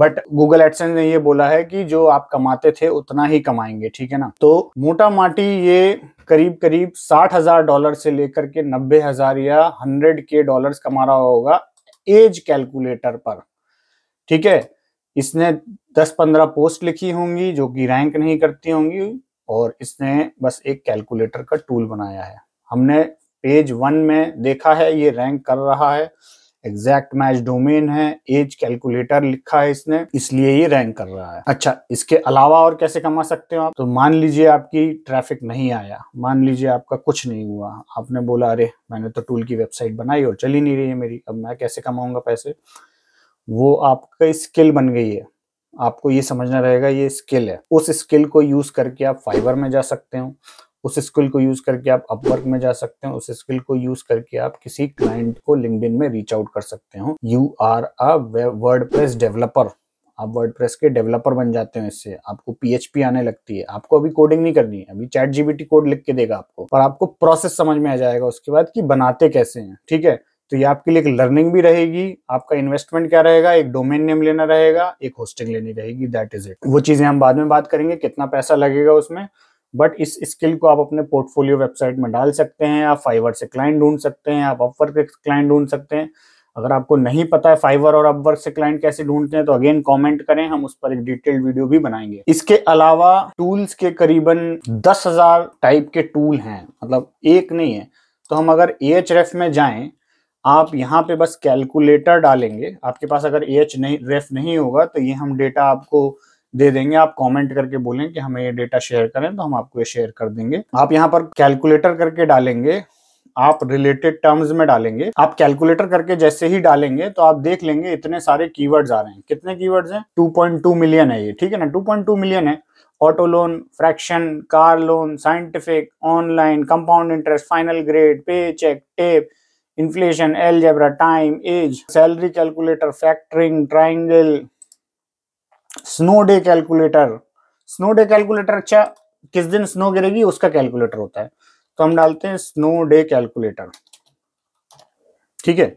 बट गूगल एडसेंस ने ये बोला है कि जो आप कमाते थे उतना ही कमाएंगे ठीक है ना तो मोटा माटी ये करीब करीब साठ हजार डॉलर से लेकर के नब्बे हजार या हंड्रेड के डॉलर कमा रहा होगा एज कैलकुलेटर पर ठीक है इसने 10-15 पोस्ट लिखी होंगी जो कि रैंक नहीं करती होंगी और इसने बस एक कैलकुलेटर का टूल बनाया है हमने पेज वन में देखा है ये रैंक कर रहा है एग्जैक्ट मैच डोमेन है एज कैलकुलेटर लिखा है इसने इसलिए ये रैंक कर रहा है अच्छा इसके अलावा और कैसे कमा सकते हो आप तो मान लीजिए आपकी ट्रैफिक नहीं आया मान लीजिए आपका कुछ नहीं हुआ आपने बोला अरे मैंने तो टूल की वेबसाइट बनाई और चली नहीं रही है मेरी अब मैं कैसे कमाऊंगा पैसे वो आपका स्किल बन गई है आपको ये समझना रहेगा ये स्किल है उस स्किल को यूज करके आप फाइबर में जा सकते हो उस स्किल को यूज करके आप अपवर्क में जा सकते हो उस स्किल को यूज करके आप किसी क्लाइंट को लिंकड में रीच आउट कर सकते हो you are a WordPress developer आप वर्ड प्रेस के डेवलपर बन जाते हो इससे आपको पीएचपी आने लगती है आपको अभी कोडिंग नहीं करनी है अभी चैट जीबीटी कोड लिख के देगा आपको पर आपको प्रोसेस समझ में आ जाएगा उसके बाद कि बनाते कैसे हैं ठीक है तो ये आपके लिए एक लर्निंग भी रहेगी आपका इन्वेस्टमेंट क्या रहेगा एक डोमेन नेम लेना रहेगा एक होस्टिंग लेनी रहेगी दैट इज इट वो चीजें हम बाद में बात करेंगे कितना पैसा लगेगा उसमें बट इस स्किल को आप अपने पोर्टफोलियो वेबसाइट में डाल सकते हैं आप फाइवर से क्लाइंट ढूंढ सकते हैं आप अपवर से क्लाइंट ढूंढ सकते हैं अगर आपको नहीं पता है फाइवर और अपवर से क्लाइंट कैसे ढूंढते हैं तो अगेन कमेंट करें हम उस पर एक डिटेल्ड वीडियो भी बनाएंगे इसके अलावा टूल्स के करीबन दस हजार टाइप के टूल हैं मतलब एक नहीं है तो हम अगर ए में जाएं आप यहाँ पे बस कैलकुलेटर डालेंगे आपके पास अगर ए नहीं रेफ नहीं होगा तो ये हम डेटा आपको दे देंगे आप कमेंट करके बोलें कि हमें ये डेटा शेयर करें तो हम आपको ये शेयर कर देंगे आप यहाँ पर कैलकुलेटर करके डालेंगे आप रिलेटेड टर्म्स में डालेंगे आप कैलकुलेटर करके जैसे ही डालेंगे तो आप देख लेंगे इतने सारे कीवर्ड्स आ रहे हैं कितने कीवर्ड्स हैं 2.2 मिलियन है ये ठीक है ना 2.2 मिलियन है auto loan fraction car loan scientific online compound interest final grade paycheck tape inflation L time age salary calculator factoring triangle snow day calculator snow day calculator अच्छा किस दिन स्नो गिरेगी उसका कैलकुलेटर होता है तो हम डालते हैं स्नो डे कैलकुलेटर ठीक है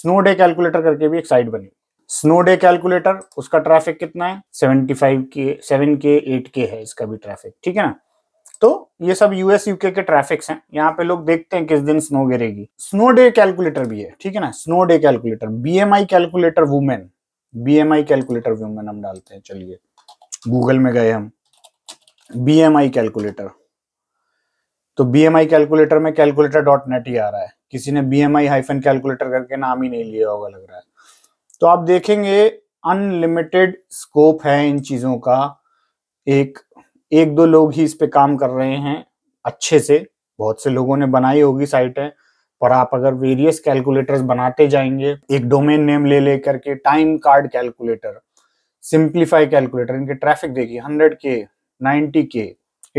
स्नो डे कैलकुलेटर करके भी एक साइट बनी स्नो डे कैलकुलेटर उसका ट्रैफिक कितना है seventy five K seven K eight K है इसका भी ट्रैफिक ठीक है ना तो ये सब यूएस यूके के ट्रैफिक्स हैं यहाँ पे लोग देखते हैं किस दिन स्नो गिरेगी स्नो डे कैलकुलेटर भी है ठीक है ना snow day calculator BMI calculator women BMI calculator view में नाम डालते हैं चलिए गूगल में गए हम बीएमआई कैलकुलेटर तो बीएमआई कैलकुलेटर में कैलकुलेटर डॉट नेट ही आ रहा है किसी ने आई हाइफन कैलकुलेटर करके नाम ही नहीं लिया होगा लग रहा है तो आप देखेंगे अनलिमिटेड स्कोप है इन चीजों का एक एक दो लोग ही इस पे काम कर रहे हैं अच्छे से बहुत से लोगों ने बनाई होगी साइटें और आप अगर वेरियस कैलकुलेटर्स बनाते जाएंगे एक डोमेन नेम ले लेकर के time card calculator simplify calculator इनके ट्रैफिक देखिए hundred K ninety K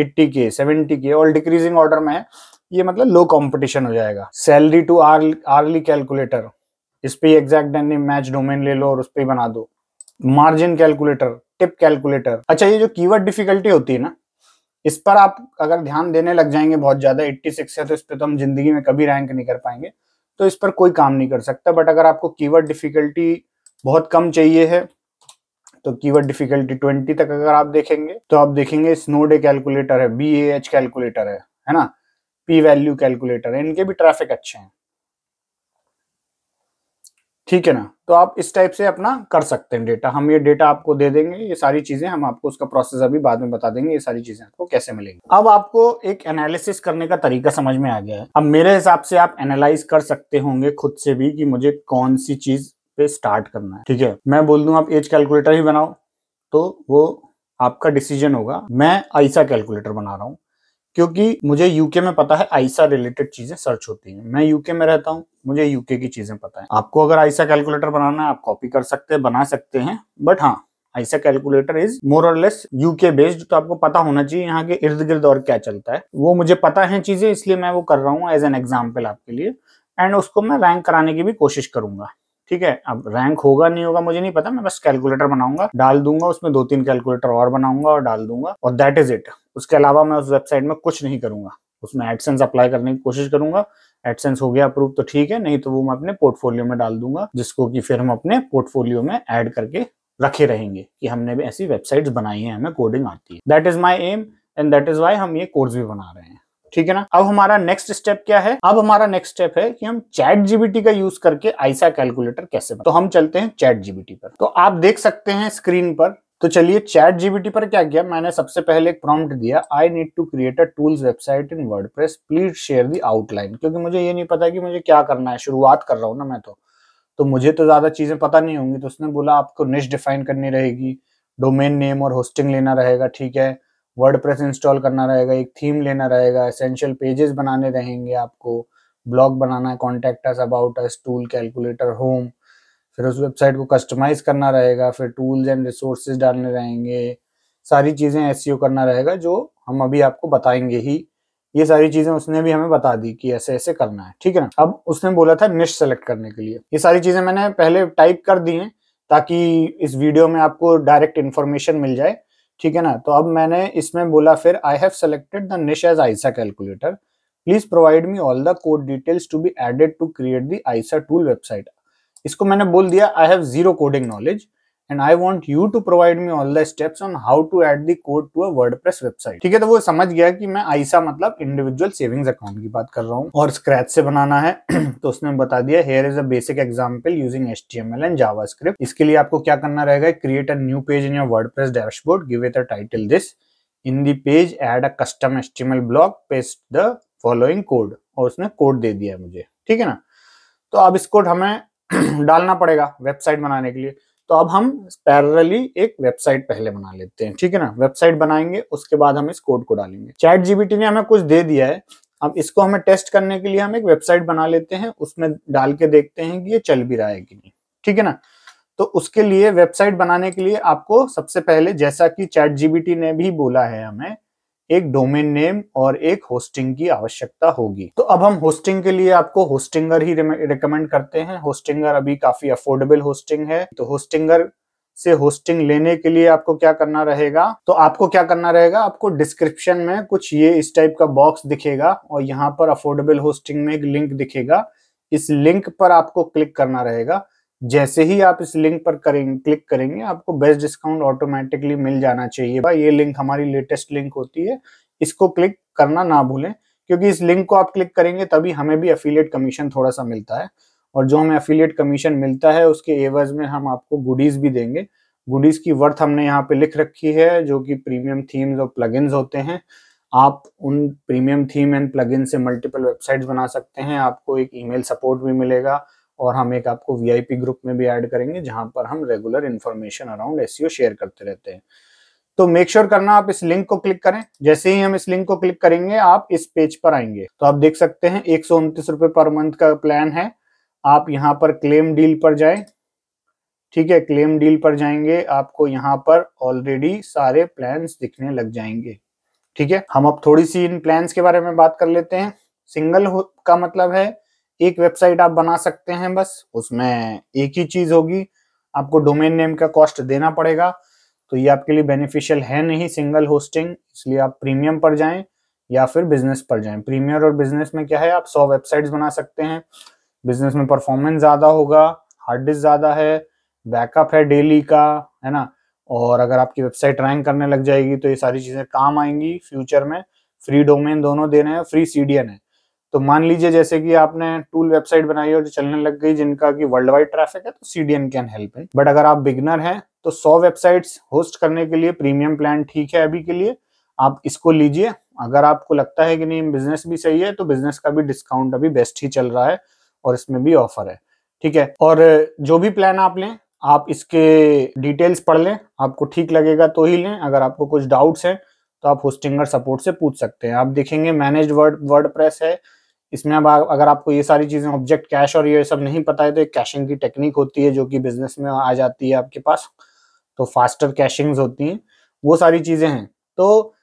eighty K seventy K और डिक्रीजिंग ऑर्डर में है ये मतलब लो कॉम्पिटिशन हो जाएगा सैलरी टू आर्ली कैलकुलेटर इस पर एग्जैक्ट मैच डोमेन ले लो और उस पर बना दो मार्जिन कैलकुलेटर टिप कैलकुलेटर अच्छा ये जो कीवर्ड डिफिकल्टी होती है ना इस पर आप अगर ध्यान देने लग जाएंगे बहुत ज्यादा 86 है तो इस पर तो हम जिंदगी में कभी रैंक नहीं कर पाएंगे तो इस पर कोई काम नहीं कर सकता बट अगर आपको कीवर्ड डिफिकल्टी बहुत कम चाहिए है तो कीवर्ड डिफिकल्टी 20 तक अगर आप देखेंगे तो आप देखेंगे स्नोडे कैलकुलेटर है बी ए एच कैलकुलेटर है है ना पी वैल्यू कैलकुलेटर है इनके भी ट्रैफिक अच्छे हैं ठीक है ना तो आप इस टाइप से अपना कर सकते हैं डेटा हम ये डेटा आपको दे देंगे ये सारी चीजें हम आपको उसका प्रोसेस अभी बाद में बता देंगे ये सारी चीजें आपको कैसे मिलेंगी अब आपको एक एनालिसिस करने का तरीका समझ में आ गया है अब मेरे हिसाब से आप एनालाइज कर सकते होंगे खुद से भी कि मुझे कौन सी चीज पे स्टार्ट करना है ठीक है मैं बोल दू आप एज कैलकुलेटर ही बनाओ तो वो आपका डिसीजन होगा मैं ऐसा कैलकुलेटर बना रहा हूँ क्योंकि मुझे यूके में पता है आईसा रिलेटेड चीजें सर्च होती हैं मैं यूके में रहता हूँ मुझे यूके की चीजें पता है आपको अगर आईसा कैलकुलेटर बनाना है आप कॉपी कर सकते हैं बना सकते हैं बट हाँ आईसा कैलकुलेटर इज मोर और लेस यूके बेस्ड तो आपको पता होना चाहिए यहाँ के इर्द गिर्द और क्या चलता है वो मुझे पता है चीजें इसलिए मैं वो कर रहा हूँ एज एन एग्जाम्पल आपके लिए एंड उसको मैं रैंक कराने की भी कोशिश करूंगा ठीक है अब रैंक होगा नहीं होगा मुझे नहीं पता मैं बस कैलकुलेटर बनाऊंगा डाल दूंगा उसमें दो तीन कैलकुलेटर और बनाऊंगा और डाल दूंगा और दैट इज इट उसके अलावा मैं उस वेबसाइट में कुछ नहीं करूंगा उसमें एडसेंस अप्लाई करने की कोशिश करूंगा एडसेंस हो गया अप्रूव तो ठीक है नहीं तो वो मैं अपने पोर्टफोलियो में डाल दूंगा जिसको कि फिर हम अपने पोर्टफोलियो में ऐड करके रखे रहेंगे कि हमने भी ऐसी वेबसाइट्स बनाई है हमें कोडिंग आती है that is my aim and that is why हम ये कोर्स भी बना रहे हैं ठीक है ना अब हमारा नेक्स्ट स्टेप क्या है अब हमारा नेक्स्ट स्टेप है कि हम चैट जीबीटी का यूज करके आईसा कैलकुलेटर कैसे बनाए तो हम चलते हैं चैट जीबीटी पर तो आप देख सकते हैं स्क्रीन पर तो चलिए चैट जीबीटी पर क्या किया मैंने सबसे पहले एक प्रॉम्प्ट दिया I need to create a tools website in word please share the outline क्योंकि मुझे ये नहीं पता कि मुझे क्या करना है शुरुआत कर रहा हूँ ना मैं तो तो मुझे तो ज्यादा चीजें पता नहीं होंगी तो उसने बोला आपको निश डिफाइन करनी रहेगी डोमेन नेम और होस्टिंग लेना रहेगा ठीक है वर्ड इंस्टॉल करना रहेगा एक थीम लेना रहेगा एसेंशियल पेजेस बनाने रहेंगे आपको ब्लॉग बनाना है contact us about us tool calculator home फिर उस वेबसाइट को कस्टमाइज करना रहेगा फिर टूल्स एंड रिसोर्सेज डालने रहेंगे सारी चीज़ें एस e करना रहेगा जो हम अभी आपको बताएंगे ही ये सारी चीज़ें उसने भी हमें बता दी कि ऐसे ऐसे करना है ठीक है ना अब उसने बोला था निश सेलेक्ट करने के लिए ये सारी चीज़ें मैंने पहले टाइप कर दी हैं ताकि इस वीडियो में आपको डायरेक्ट इन्फॉर्मेशन मिल जाए ठीक है ना तो अब मैंने इसमें बोला फिर I have selected the niche as ISA calculator please provide me all the code details to be added to create the ISA tool website इसको मैंने बोल दिया I have zero coding knowledge and I want you to provide me all the steps on how to add the code to a press website ठीक है तो वो समझ गया कि मैं आईसा मतलब इंडिविजुअल सेविंग्स अकाउंट की बात कर रहा हूँ और स्क्रैच से बनाना है तो उसने बता दिया here is a basic example using H T M L and JavaScript इसके लिए आपको क्या करना रहेगा create a new page in your WordPress dashboard give it a title this in the page add a custom H T M L block paste the following code और उसने कोड दे दिया है मुझे ठीक है ना तो अब इस कोड हमें डालना पड़ेगा वेबसाइट बनाने के लिए तो अब हम पैरली एक वेबसाइट पहले बना लेते हैं ठीक है ना वेबसाइट बनाएंगे उसके बाद हम इस कोड को डालेंगे चैट जीबीटी ने हमें कुछ दे दिया है अब इसको हमें टेस्ट करने के लिए हम एक वेबसाइट बना लेते हैं उसमें डाल के देखते हैं कि ये चल भी रहा है कि नहीं ठीक है ना तो उसके लिए वेबसाइट बनाने के लिए आपको सबसे पहले जैसा कि चैट जीबीटी ने भी बोला है हमें एक डोमेन नेम और एक होस्टिंग की आवश्यकता होगी तो अब हम होस्टिंग के लिए आपको होस्टिंगर ही रिकमेंड करते हैं होस्टिंगर अभी काफी अफोर्डेबल होस्टिंग है तो होस्टिंगर से होस्टिंग लेने के लिए आपको क्या करना रहेगा तो आपको क्या करना रहेगा आपको डिस्क्रिप्शन में कुछ ये इस टाइप का बॉक्स दिखेगा और यहाँ पर अफोर्डेबल होस्टिंग में एक लिंक दिखेगा इस लिंक पर आपको क्लिक करना रहेगा जैसे ही आप इस लिंक पर करेंगे क्लिक करेंगे आपको बेस्ट डिस्काउंट ऑटोमेटिकली मिल जाना चाहिए ये लिंक हमारी लेटेस्ट लिंक होती है इसको क्लिक करना ना भूलें क्योंकि इस लिंक को आप क्लिक करेंगे तभी हमें भी अफिलियट कमीशन थोड़ा सा मिलता है और जो हमें अफिलियट कमीशन मिलता है उसके एवज में हम आपको गुडीज भी देंगे गुडीज की वर्थ हमने यहाँ पे लिख रखी है जो कि प्रीमियम थीम्स और प्लगइन्स होते हैं आप उन प्रीमियम थीम एंड प्लगइन से मल्टीपल वेबसाइट्स बना सकते हैं आपको एक ईमेल सपोर्ट भी मिलेगा और हम एक आपको वीआईपी ग्रुप में भी ऐड करेंगे जहां पर हम regular information around SEO share करते रहते हैं तो मेक श्योर sure करना आप इस लिंक को क्लिक करें जैसे ही हम इस लिंक को क्लिक करेंगे आप इस पेज पर आएंगे तो आप देख सकते हैं एक सौ रुपए पर मंथ का प्लान है आप यहाँ पर क्लेम डील पर जाए ठीक है क्लेम डील पर जाएंगे आपको यहाँ पर ऑलरेडी सारे प्लान दिखने लग जाएंगे ठीक है हम अब थोड़ी सी इन प्लान के बारे में बात कर लेते हैं सिंगल का मतलब है एक वेबसाइट आप बना सकते हैं बस उसमें एक ही चीज होगी आपको डोमेन नेम का कॉस्ट देना पड़ेगा तो ये आपके लिए बेनिफिशियल है नहीं सिंगल होस्टिंग इसलिए आप प्रीमियम पर जाएं या फिर बिजनेस पर जाएं प्रीमियर और बिजनेस में क्या है आप सौ वेबसाइट्स बना सकते हैं बिजनेस में परफॉर्मेंस ज्यादा होगा हार्ड डिस्क ज्यादा है बैकअप है डेली का है ना और अगर आपकी वेबसाइट रैंक करने लग जाएगी तो ये सारी चीजें काम आएंगी फ्यूचर में फ्री डोमेन दोनों दे रहे हैं फ्री सीडीएन है तो मान लीजिए जैसे कि आपने टूल वेबसाइट बनाई और चलने लग गई जिनका कि वर्ल्ड वाइड ट्रैफिक है तो CDN can help in but अगर आप बिगनर हैं तो 100 वेबसाइट्स होस्ट करने के लिए प्रीमियम प्लान ठीक है अभी के लिए आप इसको लीजिए अगर आपको लगता है कि नहीं बिजनेस भी सही है तो बिजनेस का भी डिस्काउंट अभी बेस्ट ही चल रहा है और इसमें भी ऑफर है ठीक है और जो भी प्लान आप लें आप इसके डिटेल्स पढ़ लें आपको ठीक लगेगा तो ही लें अगर आपको कुछ डाउट्स हैं तो आप होस्टिंगर सपोर्ट से पूछ सकते हैं आप देखेंगे मैनेज वर्ड वर्ड प्रेस है इसमें अब अगर आपको ये सारी चीज़ें ऑब्जेक्ट कैश और ये सब नहीं पता है तो एक कैशिंग की टेक्निक होती है जो कि बिजनेस में आ जाती है आपके पास तो फास्टर कैशिंग होती हैं वो सारी चीज़ें हैं तो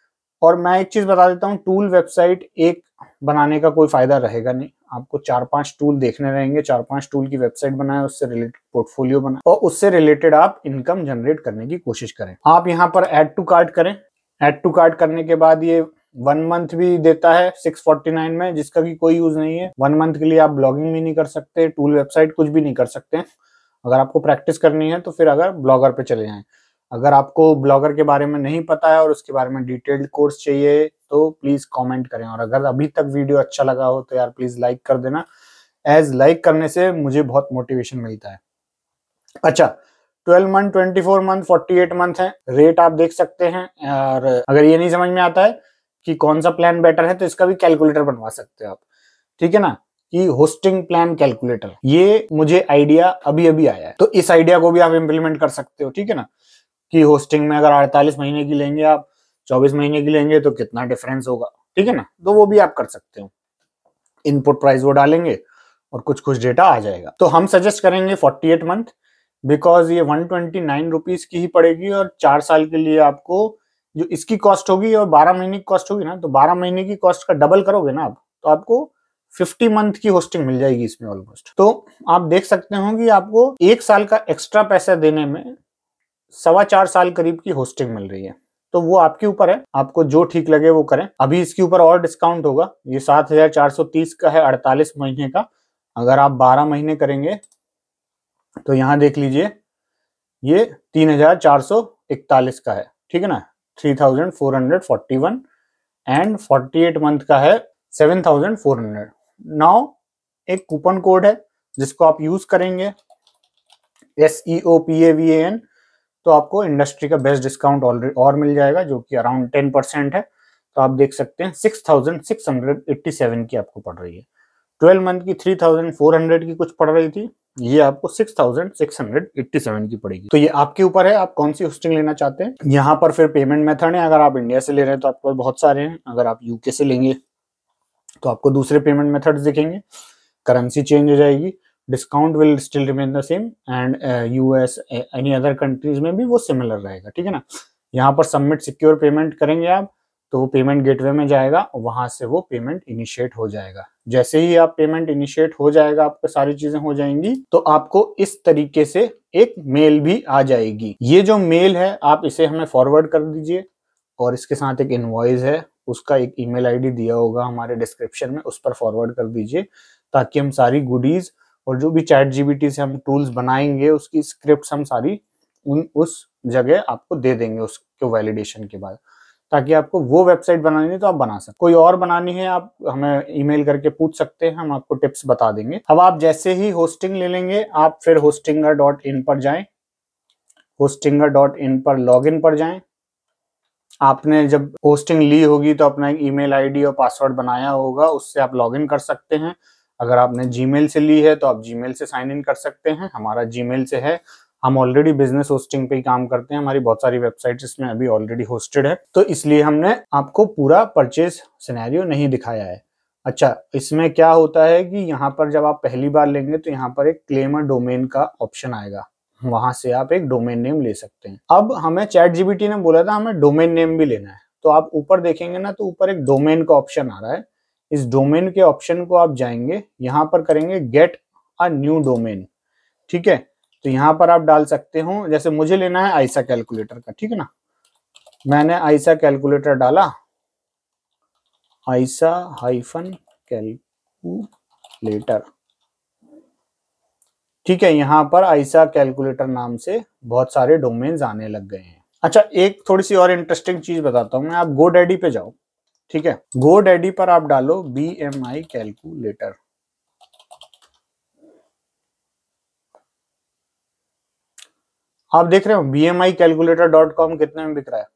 और मैं एक चीज़ बता देता हूँ टूल वेबसाइट एक बनाने का कोई फ़ायदा रहेगा नहीं आपको चार पांच टूल देखने रहेंगे चार पांच टूल की वेबसाइट बनाए उससे रिलेटेड पोर्टफोलियो बनाए और उससे रिलेटेड आप इनकम जनरेट करने की कोशिश करें आप यहाँ पर एड टू कार्ड करें एड टू कार्ड करने के बाद ये वन मंथ भी देता है 649 में जिसका कि कोई यूज नहीं है वन मंथ के लिए आप ब्लॉगिंग भी नहीं कर सकते टूल वेबसाइट कुछ भी नहीं कर सकते अगर आपको प्रैक्टिस करनी है तो फिर अगर ब्लॉगर पे चले जाएं अगर आपको ब्लॉगर के बारे में नहीं पता है और उसके बारे में डिटेल्ड कोर्स चाहिए तो प्लीज कमेंट करें और अगर अभी तक वीडियो अच्छा लगा हो तो यार प्लीज लाइक कर देना एज लाइक करने से मुझे बहुत मोटिवेशन मिलता है अच्छा 12 मंथ 24 मंथ 48 मंथ है रेट आप देख सकते हैं और अगर ये नहीं समझ में आता है कि कौन सा प्लान बेटर है तो इसका भी कैलकुलेटर बनवा सकते हो आप ठीक है ना कि होस्टिंग प्लान कैलकुलेटर ये मुझे आइडिया अभी अभी आया है तो इस आइडिया को भी आप इम्प्लीमेंट कर सकते हो ठीक है ना कि होस्टिंग में अगर 48 महीने की लेंगे आप 24 महीने की लेंगे तो कितना डिफरेंस होगा ठीक है ना तो वो भी आप कर सकते हो इनपुट प्राइस वो डालेंगे और कुछ कुछ डेटा आ जाएगा तो हम सजेस्ट करेंगे 48 मंथ बिकॉज ये वन ट्वेंटी की ही पड़ेगी और चार साल के लिए आपको जो इसकी कॉस्ट होगी और बारह महीने की कॉस्ट होगी ना तो बारह महीने की कॉस्ट का डबल करोगे ना आप तो आपको 50 मंथ की होस्टिंग मिल जाएगी इसमें ऑलमोस्ट तो आप देख सकते हो कि आपको एक साल का एक्स्ट्रा पैसा देने में सवा चार साल करीब की होस्टिंग मिल रही है तो वो आपके ऊपर है आपको जो ठीक लगे वो करें अभी इसके ऊपर और डिस्काउंट होगा ये सात हजार चार सौ तीस का है अड़तालीस महीने का अगर आप बारह महीने करेंगे तो यहां देख लीजिए ये तीन हजार चार सौ इकतालीस का है ठीक है ना three thousand four hundred forty and 48 month का है 7400 थाउजेंड फोर हंड्रेड नाउ एक कूपन कोड है जिसको आप यूज करेंगे S E O P A V N तो आपको इंडस्ट्री का बेस्ट डिस्काउंट ऑलरेडी और मिल जाएगा जो कि अराउंड टेन परसेंट है तो आप देख सकते हैं six thousand six hundred eighty seven की आपको पड़ रही है ट्वेल्व मंथ की थ्री थाउजेंड फोर हंड्रेड की कुछ पड़ रही थी ये आपको 6,687 की पड़ेगी तो ये आपके ऊपर है आप कौन सी होस्टिंग लेना चाहते हैं यहाँ पर फिर पेमेंट मेथड है अगर आप इंडिया से ले रहे हैं तो आपके पास बहुत सारे हैं अगर आप यूके से लेंगे तो आपको दूसरे पेमेंट मेथड दिखेंगे करेंसी चेंज हो जाएगी discount will still remain the same and US any other countries में भी वो सिमिलर रहेगा ठीक है ना यहाँ पर सबमिट सिक्योर पेमेंट करेंगे आप तो वो पेमेंट गेटवे में जाएगा वहां से वो पेमेंट इनिशिएट हो जाएगा जैसे ही आप पेमेंट इनिशिएट हो जाएगा आपको सारी चीजें हो जाएंगी तो आपको इस तरीके से एक मेल भी आ जाएगी ये जो मेल है आप इसे हमें फॉरवर्ड कर दीजिए और इसके साथ एक इन्वॉइस है उसका एक ईमेल आईडी दिया होगा हमारे डिस्क्रिप्शन में उस पर फॉरवर्ड कर दीजिए ताकि हम सारी गुडीज और जो भी चैट जीबीटी से हम टूल्स बनाएंगे उसकी स्क्रिप्ट हम सारी उन उस जगह आपको दे देंगे उसके वैलिडेशन के बाद ताकि आपको वो वेबसाइट बनानी है तो आप बना सकते कोई और बनानी है आप हमें ईमेल करके पूछ सकते हैं हम आपको टिप्स बता देंगे अब आप जैसे ही होस्टिंग ले लेंगे आप फिर होस्टिंगर डॉट इन पर जाए होस्टिंगर डॉट इन पर लॉग इन पर जाए आपने जब होस्टिंग ली होगी तो अपना एक ईमेल आईडी और पासवर्ड बनाया होगा उससे आप इन कर सकते हैं अगर आपने जीमेल से ली है तो आप जीमेल से साइन इन कर सकते हैं हमारा जीमेल से है हम ऑलरेडी बिजनेस होस्टिंग पे ही काम करते हैं हमारी बहुत सारी वेबसाइट इसमें अभी ऑलरेडी होस्टेड है तो इसलिए हमने आपको पूरा परचेज सिनेरियो नहीं दिखाया है अच्छा इसमें क्या होता है कि यहाँ पर जब आप पहली बार लेंगे तो यहाँ पर एक क्लेमर डोमेन का ऑप्शन आएगा वहां से आप एक डोमेन नेम ले सकते हैं अब हमें चैट जीबीटी ने बोला था हमें डोमेन नेम भी लेना है तो आप ऊपर देखेंगे ना तो ऊपर एक डोमेन का ऑप्शन आ रहा है इस डोमेन के ऑप्शन को आप जाएंगे यहाँ पर करेंगे गेट अ न्यू डोमेन ठीक है तो यहाँ पर आप डाल सकते हो जैसे मुझे लेना है आइसा कैलकुलेटर का ठीक है ना मैंने आइसा कैलकुलेटर डाला आइसा हाइफन कैलकुलेटर ठीक है यहाँ पर आइसा कैलकुलेटर नाम से बहुत सारे डोमेन्स आने लग गए हैं अच्छा एक थोड़ी सी और इंटरेस्टिंग चीज बताता हूँ मैं आप गो डैडी पे जाओ ठीक है गो डैडी पर आप डालो बी एम आई कैलकुलेटर आप देख रहे हो B M I calculator dot com कितने में बिक रहा है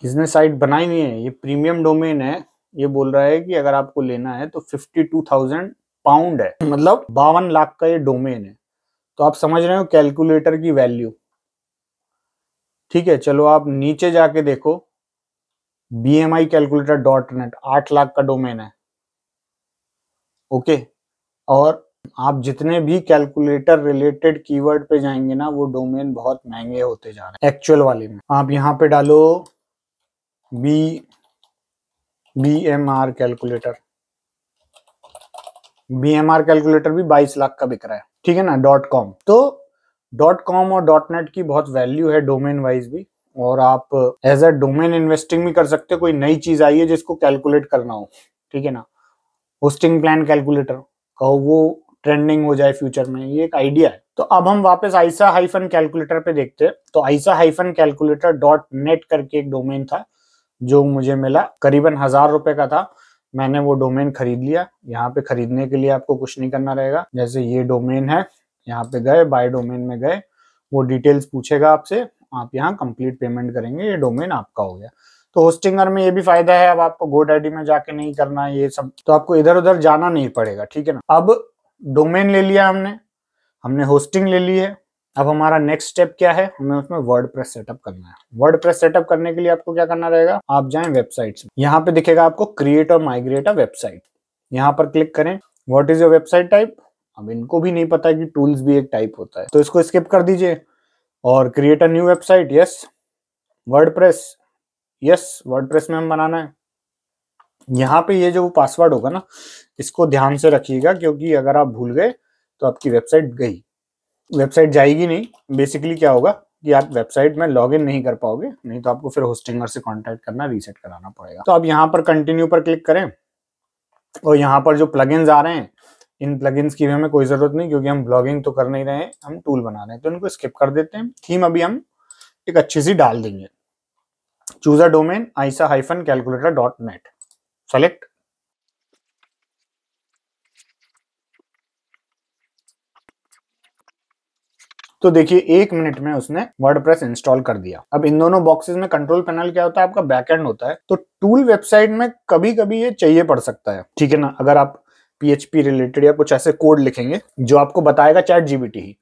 किसने साइट बनाई नहीं है ये प्रीमियम डोमेन है ये बोल रहा है कि अगर आपको लेना है तो फिफ्टी टू थाउजेंड पाउंड है मतलब बावन लाख का ये डोमेन है तो आप समझ रहे हो कैलकुलेटर की वैल्यू ठीक है चलो आप नीचे जाके देखो B M I calculator dot net आठ लाख का डोमेन है ओके और आप जितने भी कैलकुलेटर रिलेटेड कीवर्ड पे जाएंगे ना वो डोमेन बहुत महंगे होते जा रहे हैं एक्चुअल वाले में आप यहाँ पे डालो B B M R calculator B M R calculator भी 22 लाख का बिक रहा है ठीक है ना डॉट कॉम तो डॉट कॉम और डॉट नेट की बहुत वैल्यू है डोमेन वाइज भी और आप एज अ डोमेन इन्वेस्टिंग भी कर सकते हो कोई नई चीज आई है जिसको कैलकुलेट करना हो ठीक है ना होस्टिंग प्लान कैलकुलेटर कहो वो ट्रेंडिंग हो जाए फ्यूचर में ये एक आइडिया है तो अब हम वापस आइसा हाइफन कैलकुलेटर पे देखते हैं तो ISA hyphen calculator dot net करके एक डोमेन था जो मुझे मिला करीबन हजार रुपए का था मैंने वो डोमेन खरीद लिया यहाँ पे खरीदने के लिए आपको कुछ नहीं करना रहेगा जैसे ये डोमेन है यहाँ पे गए बाय डोमेन में गए वो डिटेल्स पूछेगा आपसे आप यहाँ कंप्लीट पेमेंट करेंगे ये डोमेन आपका हो गया तो होस्टिंगर में ये भी फायदा है अब आपको गोड आईडी में जाके नहीं करना ये सब तो आपको इधर उधर जाना नहीं पड़ेगा ठीक है ना अब डोमेन ले लिया हमने हमने होस्टिंग ले ली है अब हमारा नेक्स्ट स्टेप क्या है हमें उसमें वर्ड प्रेस सेटअप करना है वर्ड प्रेस सेटअप करने के लिए आपको क्या करना रहेगा आप जाएं वेबसाइट यहाँ पे दिखेगा आपको क्रिएट और माइग्रेट अ वेबसाइट यहाँ पर क्लिक करें what is your website type अब इनको भी नहीं पता कि टूल्स भी एक टाइप होता है तो इसको स्किप कर दीजिए और create a new website yes WordPress yes WordPress में हम बनाना है यहाँ पे ये जो पासवर्ड होगा ना इसको ध्यान से रखिएगा क्योंकि अगर आप भूल गए तो आपकी वेबसाइट गई वेबसाइट जाएगी नहीं बेसिकली क्या होगा कि आप वेबसाइट में लॉगिन नहीं कर पाओगे नहीं तो आपको फिर होस्टिंगर से कॉन्टेक्ट करना रीसेट कराना पड़ेगा तो आप यहाँ पर कंटिन्यू पर क्लिक करें और यहाँ पर जो प्लगइन्स आ रहे हैं इन प्लगइन्स की भी हमें कोई ज़रूरत नहीं क्योंकि हम ब्लॉगिंग तो कर नहीं रहे हैं हम टूल बना रहे हैं तो इनको स्किप कर देते हैं थीम अभी हम एक अच्छी सी डाल देंगे choose a domain ISA hyphen calculator dot net select तो देखिए एक मिनट में उसने वर्ड इंस्टॉल कर दिया अब इन दोनों बॉक्सेस में कंट्रोल पैनल क्या होता है आपका बैकएंड होता है तो टूल वेबसाइट में कभी कभी ये चाहिए पड़ सकता है ठीक है ना अगर आप पीएचपी रिलेटेड या कुछ ऐसे कोड लिखेंगे जो आपको बताएगा चैट जीबीटी ही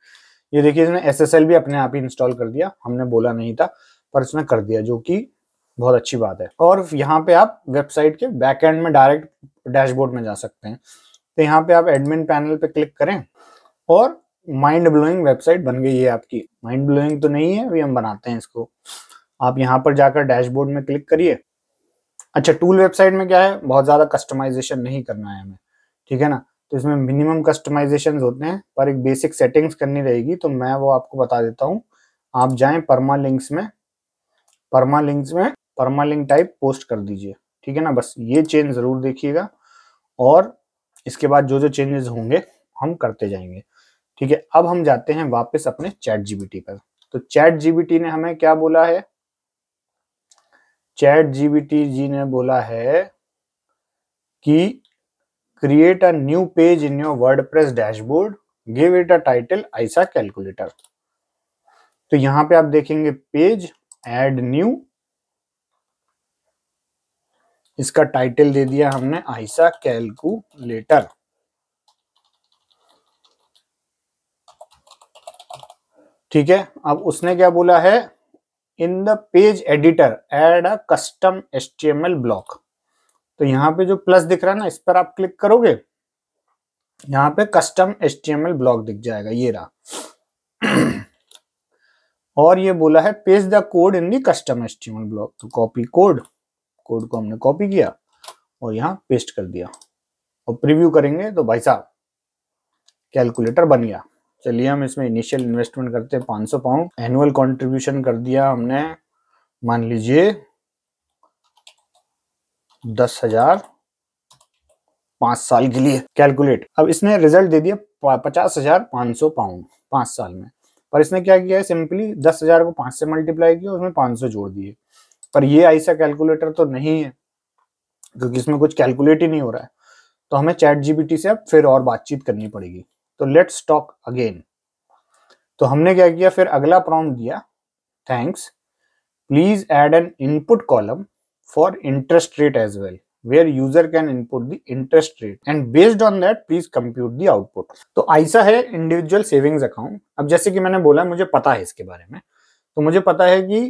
ये देखिए इसने एसएसएल भी अपने आप ही इंस्टॉल कर दिया हमने बोला नहीं था पर इसने कर दिया जो कि बहुत अच्छी बात है और यहाँ पे आप वेबसाइट के बैकएंड में डायरेक्ट डैशबोर्ड में जा सकते हैं तो यहाँ पे आप एडमिन पैनल पे क्लिक करें और माइंड ब्लोइंग वेबसाइट बन गई है आपकी माइंड ब्लोइंग तो नहीं है अभी हम बनाते हैं इसको आप यहाँ पर जाकर डैशबोर्ड में क्लिक करिए अच्छा टूल वेबसाइट में क्या है बहुत ज़्यादा कस्टमाइजेशन नहीं करना है हमें ठीक है ना तो इसमें मिनिमम कस्टमाइजेशन होते हैं पर एक बेसिक सेटिंग्स करनी रहेगी तो मैं वो आपको बता देता हूँ आप जाए परमा लिंक्स में परमा लिंक्स में परमा लिंक टाइप पोस्ट कर दीजिए ठीक है ना बस ये चेंज ज़रूर देखिएगा और इसके बाद जो जो चेंजेस होंगे हम करते जाएंगे ठीक है अब हम जाते हैं वापस अपने चैट जीबीटी पर तो चैट जीबीटी ने हमें क्या बोला है चैट जीबीटी जी ने बोला है कि create a new page in your WordPress dashboard give it a title ISA calculator तो यहां पे आप देखेंगे पेज एड न्यू इसका टाइटल दे दिया हमने आइसा कैलकुलेटर ठीक है अब उसने क्या बोला है in the page editor add a custom S block तो यहाँ पे जो प्लस दिख रहा है ना इस पर आप क्लिक करोगे यहाँ पे कस्टम एस ब्लॉक दिख जाएगा ये रहा और ये बोला है page the code in the custom S block तो कॉपी कोड कोड को हमने कॉपी किया और यहाँ पेस्ट कर दिया और प्रीव्यू करेंगे तो भाई साहब कैलकुलेटर बन गया चलिए हम इसमें इनिशियल इन्वेस्टमेंट करते हैं 500 पाउंड एनुअल कंट्रीब्यूशन कर दिया हमने मान लीजिए दस हजार पांच साल के लिए कैलकुलेट अब इसने रिजल्ट दे दिया पचास हजार पांच सौ पाउंड पांच साल में पर इसने क्या किया है सिंपली दस हजार को पांच से मल्टीप्लाई किया उसमें पांच सौ जोड़ दिए पर ये ऐसा कैलकुलेटर तो नहीं है क्योंकि इसमें कुछ कैलकुलेट ही नहीं हो रहा है तो हमें चैट जीबीटी से अब फिर और बातचीत करनी पड़ेगी तो लेट्स टॉक अगेन तो हमने क्या किया फिर अगला प्रॉम्प्ट दिया thanks please add an input column for interest rate as well where user can input the interest rate and based on that please compute the output तो ऐसा है इंडिविजुअल सेविंग्स अकाउंट अब जैसे कि मैंने बोला मुझे पता है इसके बारे में तो मुझे पता है कि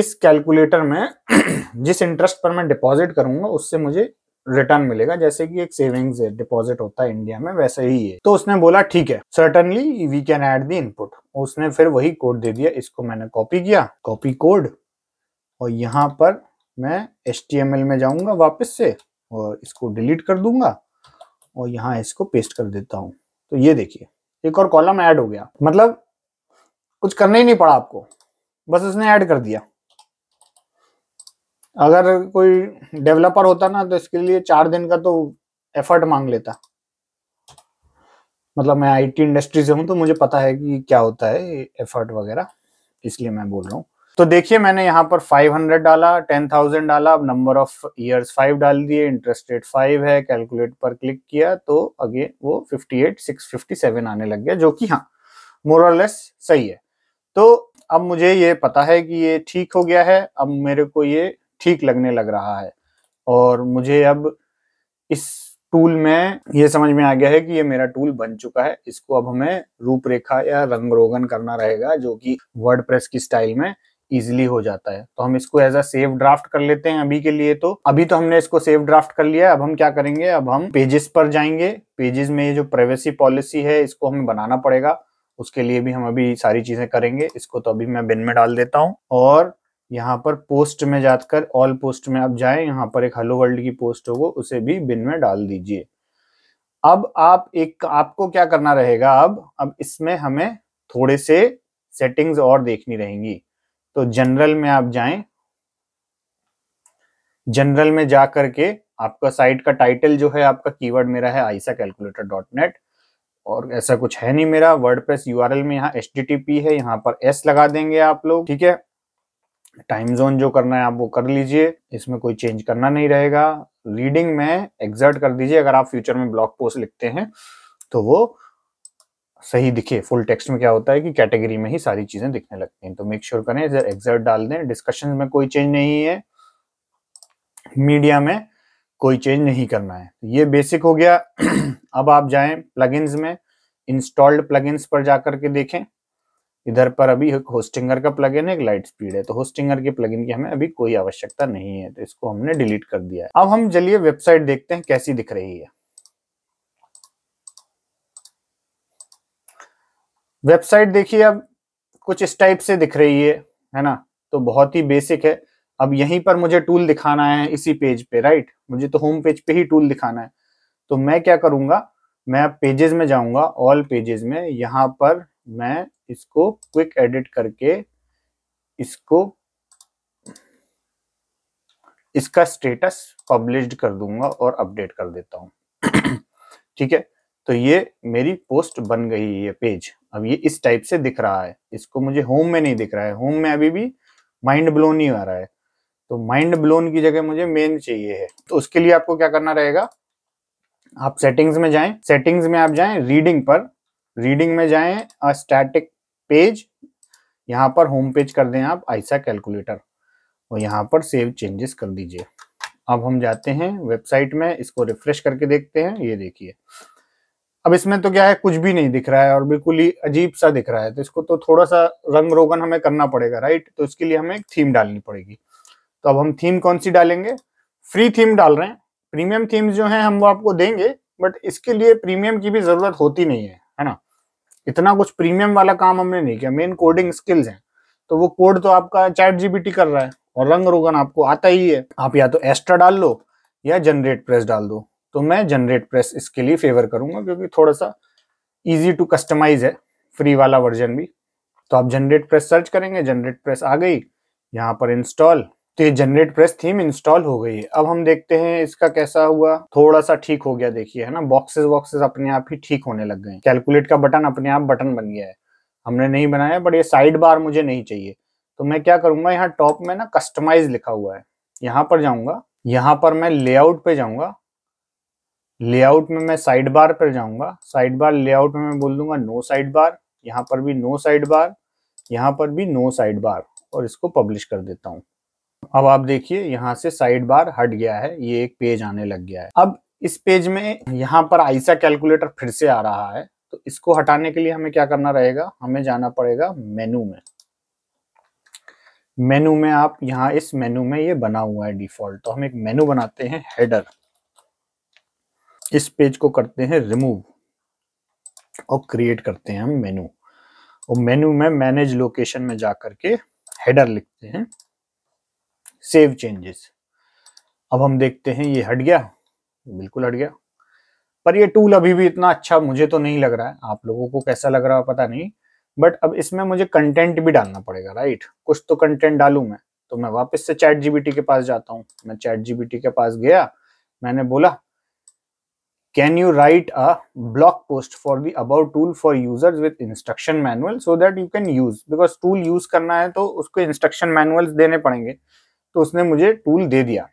इस कैलकुलेटर में जिस इंटरेस्ट पर मैं डिपॉजिट करूंगा उससे मुझे रिटर्न मिलेगा जैसे कि एक सेविंग्स डिपॉजिट होता है इंडिया में वैसे ही है तो उसने बोला ठीक है certainly we can add the input उसने फिर वही कोड दे दिया इसको मैंने कॉपी किया कॉपी कोड और यहाँ पर मैं एस में जाऊंगा वापस से और इसको डिलीट कर दूंगा और यहाँ इसको पेस्ट कर देता हूँ तो ये देखिए एक और कॉलम ऐड हो गया मतलब कुछ करना ही नहीं पड़ा आपको बस इसने ऐड कर दिया अगर कोई डेवलपर होता ना तो इसके लिए चार दिन का तो एफर्ट मांग लेता मतलब मैं आईटी इंडस्ट्री से हूं तो मुझे पता है कि क्या होता है एफर्ट वगैरह इसलिए मैं बोल रहा हूँ तो देखिए मैंने यहाँ पर 500 डाला 10,000 डाला अब नंबर ऑफ इयर्स 5 डाल दिए इंटरेस्ट रेट 5 है कैलकुलेट पर क्लिक किया तो अगे वो 58 657 आने लग गया जो कि हाँ मोरलेस सही है तो अब मुझे ये पता है कि ये ठीक हो गया है अब मेरे को ये ठीक लगने लग रहा है और मुझे अब इस टूल में ये समझ में आ गया है कि ये मेरा टूल बन चुका है इसको अब हमें रूपरेखा या रंग रोगन करना रहेगा जो कि वर्ड की स्टाइल में इजिली हो जाता है तो हम इसको एज अ सेव ड्राफ्ट कर लेते हैं अभी के लिए तो अभी तो हमने इसको सेव ड्राफ्ट कर लिया है अब हम क्या करेंगे अब हम पेजेस पर जाएंगे पेजेस में ये जो प्राइवेसी पॉलिसी है इसको हमें बनाना पड़ेगा उसके लिए भी हम अभी सारी चीजें करेंगे इसको तो अभी मैं बिन में डाल देता हूँ और यहाँ पर पोस्ट में जाकर ऑल पोस्ट में आप जाए यहाँ पर एक हेलो वर्ल्ड की पोस्ट वो उसे भी बिन में डाल दीजिए अब आप एक आपको क्या करना रहेगा अब अब इसमें हमें थोड़े से सेटिंग्स और देखनी रहेंगी तो जनरल में आप जाएं जनरल में जा करके आपका साइट का टाइटल जो है आपका कीवर्ड मेरा है आईसा कैलकुलेटर डॉट नेट और ऐसा कुछ है नहीं मेरा वर्ड प्रेस यू में यहाँ एच है यहाँ पर एस लगा देंगे आप लोग ठीक है टाइम जोन जो करना है आप वो कर लीजिए इसमें कोई चेंज करना नहीं रहेगा रीडिंग में एग्जर्ट कर दीजिए अगर आप फ्यूचर में ब्लॉग पोस्ट लिखते हैं तो वो सही दिखे फुल टेक्स्ट में क्या होता है कि कैटेगरी में ही सारी चीजें दिखने लगती हैं तो मेक श्योर करें इधर एग्जर्ट डाल दें डिस्कशन में कोई चेंज नहीं है मीडिया में कोई चेंज नहीं करना है तो ये बेसिक हो गया अब आप जाए प्लगइन्स में इंस्टॉल्ड प्लगइन्स पर जाकर के देखें इधर पर अभी एक होस्टिंगर का प्लगइन है एक लाइट स्पीड है तो होस्टिंगर के प्लगइन की हमें अभी कोई आवश्यकता नहीं है तो इसको हमने डिलीट कर दिया है अब हम चलिए वेबसाइट देखते हैं कैसी दिख रही है वेबसाइट देखिए अब कुछ इस टाइप से दिख रही है है ना तो बहुत ही बेसिक है अब यहीं पर मुझे टूल दिखाना है इसी पेज पे राइट मुझे तो होम पेज पे ही टूल दिखाना है तो मैं क्या करूंगा मैं पेजेस में जाऊंगा ऑल पेजेस में यहां पर मैं इसको क्विक एडिट करके इसको इसका स्टेटस पब्लिश्ड कर दूंगा और अपडेट कर देता हूं ठीक है तो ये मेरी पोस्ट बन गई है ये पेज अब ये इस टाइप से दिख रहा है इसको मुझे होम में नहीं दिख रहा है होम में अभी भी माइंड ब्लोन ही आ रहा है तो माइंड ब्लोन की जगह मुझे मेन चाहिए है तो उसके लिए आपको क्या करना रहेगा आप सेटिंग्स में जाएं सेटिंग्स में आप जाएं रीडिंग पर रीडिंग में जाएं स्टैटिक पेज यहाँ पर होम पेज कर दें आप आईसा कैलकुलेटर और यहाँ पर सेव चेंजेस कर दीजिए अब हम जाते हैं वेबसाइट में इसको रिफ्रेश करके देखते हैं ये देखिए अब इसमें तो क्या है कुछ भी नहीं दिख रहा है और बिल्कुल ही अजीब सा दिख रहा है तो इसको तो थोड़ा सा रंग रोगन हमें करना पड़ेगा राइट तो इसके लिए हमें एक थीम डालनी पड़ेगी तो अब हम थीम कौन सी डालेंगे फ्री थीम डाल रहे हैं प्रीमियम थीम्स जो हैं हम वो आपको देंगे बट इसके लिए प्रीमियम की भी ज़रूरत होती नहीं है इतना कुछ प्रीमियम वाला काम हमने नहीं किया मेन कोडिंग स्किल्स हैं तो वो कोड तो आपका चैट जीबीटी कर रहा है और रंग रोगन आपको आता ही है आप या तो एस्ट्रा डाल लो या जनरेट प्रेस डाल दो तो मैं जनरेट प्रेस इसके लिए फेवर करूंगा क्योंकि थोड़ा सा इजी टू कस्टमाइज है फ्री वाला वर्जन भी तो आप जनरेट प्रेस सर्च करेंगे जनरेट प्रेस आ गई यहाँ पर इंस्टॉल तो ये जनरेट प्रेस थीम इंस्टॉल हो गई है अब हम देखते हैं इसका कैसा हुआ थोड़ा सा ठीक हो गया देखिए है ना बॉक्सेस बॉक्सेस अपने आप ही ठीक होने लग गए कैलकुलेट का बटन अपने आप बटन बन गया है हमने नहीं बनाया बट ये साइड बार मुझे नहीं चाहिए तो मैं क्या करूंगा यहाँ टॉप में ना कस्टमाइज लिखा हुआ है यहाँ पर जाऊंगा यहाँ पर मैं लेआउट पे जाऊंगा लेआउट में मैं साइड बार पर जाऊंगा साइड बार लेआउट में मैं बोल दूंगा नो साइड बार यहाँ पर भी नो साइड बार यहाँ पर भी नो साइड बार और इसको पब्लिश कर देता हूँ अब आप देखिए यहाँ से साइड बार हट गया है ये एक पेज आने लग गया है अब इस पेज में यहाँ पर आईसा कैलकुलेटर फिर से आ रहा है तो इसको हटाने के लिए हमें क्या करना रहेगा हमें जाना पड़ेगा मेनू में मेनू में आप यहाँ इस मेनू में ये बना हुआ है डिफॉल्ट तो हम एक मेनू बनाते हैं हेडर इस पेज को करते हैं रिमूव और क्रिएट करते हैं हम मेनू और मेनू में मैनेज लोकेशन में जाकर के हेडर लिखते हैं सेव चेंजेस अब हम देखते हैं ये हट गया बिल्कुल हट गया पर ये टूल अभी भी इतना अच्छा मुझे तो नहीं लग रहा है आप लोगों को कैसा लग रहा है पता नहीं बट अब इसमें मुझे कंटेंट भी डालना पड़ेगा राइट कुछ तो कंटेंट डालू मैं तो मैं वापस से चैट जीबीटी के पास जाता हूँ मैं चैट जीबीटी के पास गया मैंने बोला can you write a blog post for the about tool for users with instruction manual so that you can use because tool use करना है तो उसको इंस्ट्रक्शन मैनुअल्स देने पड़ेंगे तो उसने मुझे टूल दे दिया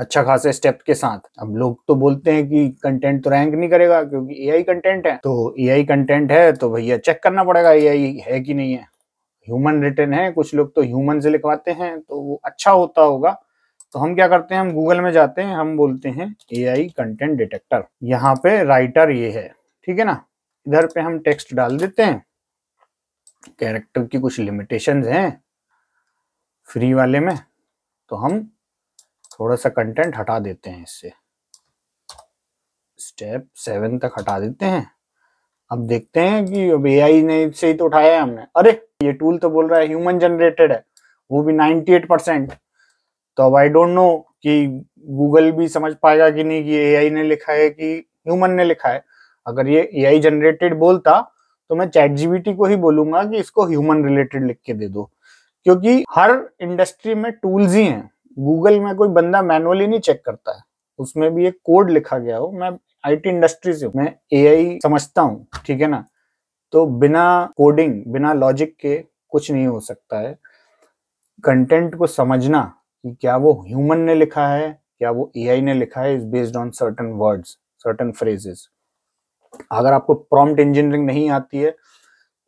अच्छा खासा स्टेप के साथ अब लोग तो बोलते हैं कि कंटेंट तो रैंक नहीं करेगा क्योंकि एआई कंटेंट है तो एआई कंटेंट है तो भैया चेक करना पड़ेगा एआई है कि नहीं है ह्यूमन रिटर्न है कुछ लोग तो ह्यूमन से लिखवाते हैं तो वो अच्छा होता होगा तो हम क्या करते हैं हम गूगल में जाते हैं हम बोलते हैं आई कंटेंट डिटेक्टर यहाँ पे राइटर ये है ठीक है ना इधर पे हम टेक्स्ट डाल देते हैं कैरेक्टर की कुछ लिमिटेशंस हैं फ्री वाले में तो हम थोड़ा सा कंटेंट हटा देते हैं इससे स्टेप सेवन तक हटा देते हैं अब देखते हैं कि अब एआई ने से ही तो उठाया है हमने अरे ये टूल तो बोल रहा है ह्यूमन जनरेटेड है वो भी 98 परसेंट तो अब आई डोंट नो कि गूगल भी समझ पाएगा कि नहीं कि एआई ने लिखा है कि ह्यूमन ने लिखा है अगर ये एआई जनरेटेड बोलता तो मैं चैट जीबीटी को ही बोलूंगा कि इसको ह्यूमन रिलेटेड लिख के दे दो क्योंकि हर इंडस्ट्री में टूल्स ही हैं गूगल में कोई बंदा मैनुअली नहीं चेक करता है उसमें भी एक कोड लिखा गया हो मैं आईटी इंडस्ट्री से मैं एआई समझता हूँ ठीक है ना तो बिना कोडिंग बिना लॉजिक के कुछ नहीं हो सकता है कंटेंट को समझना कि क्या वो ह्यूमन ने लिखा है क्या वो एआई ने लिखा है is based on certain words certain phrases अगर आपको प्रॉम्प्ट इंजीनियरिंग नहीं आती है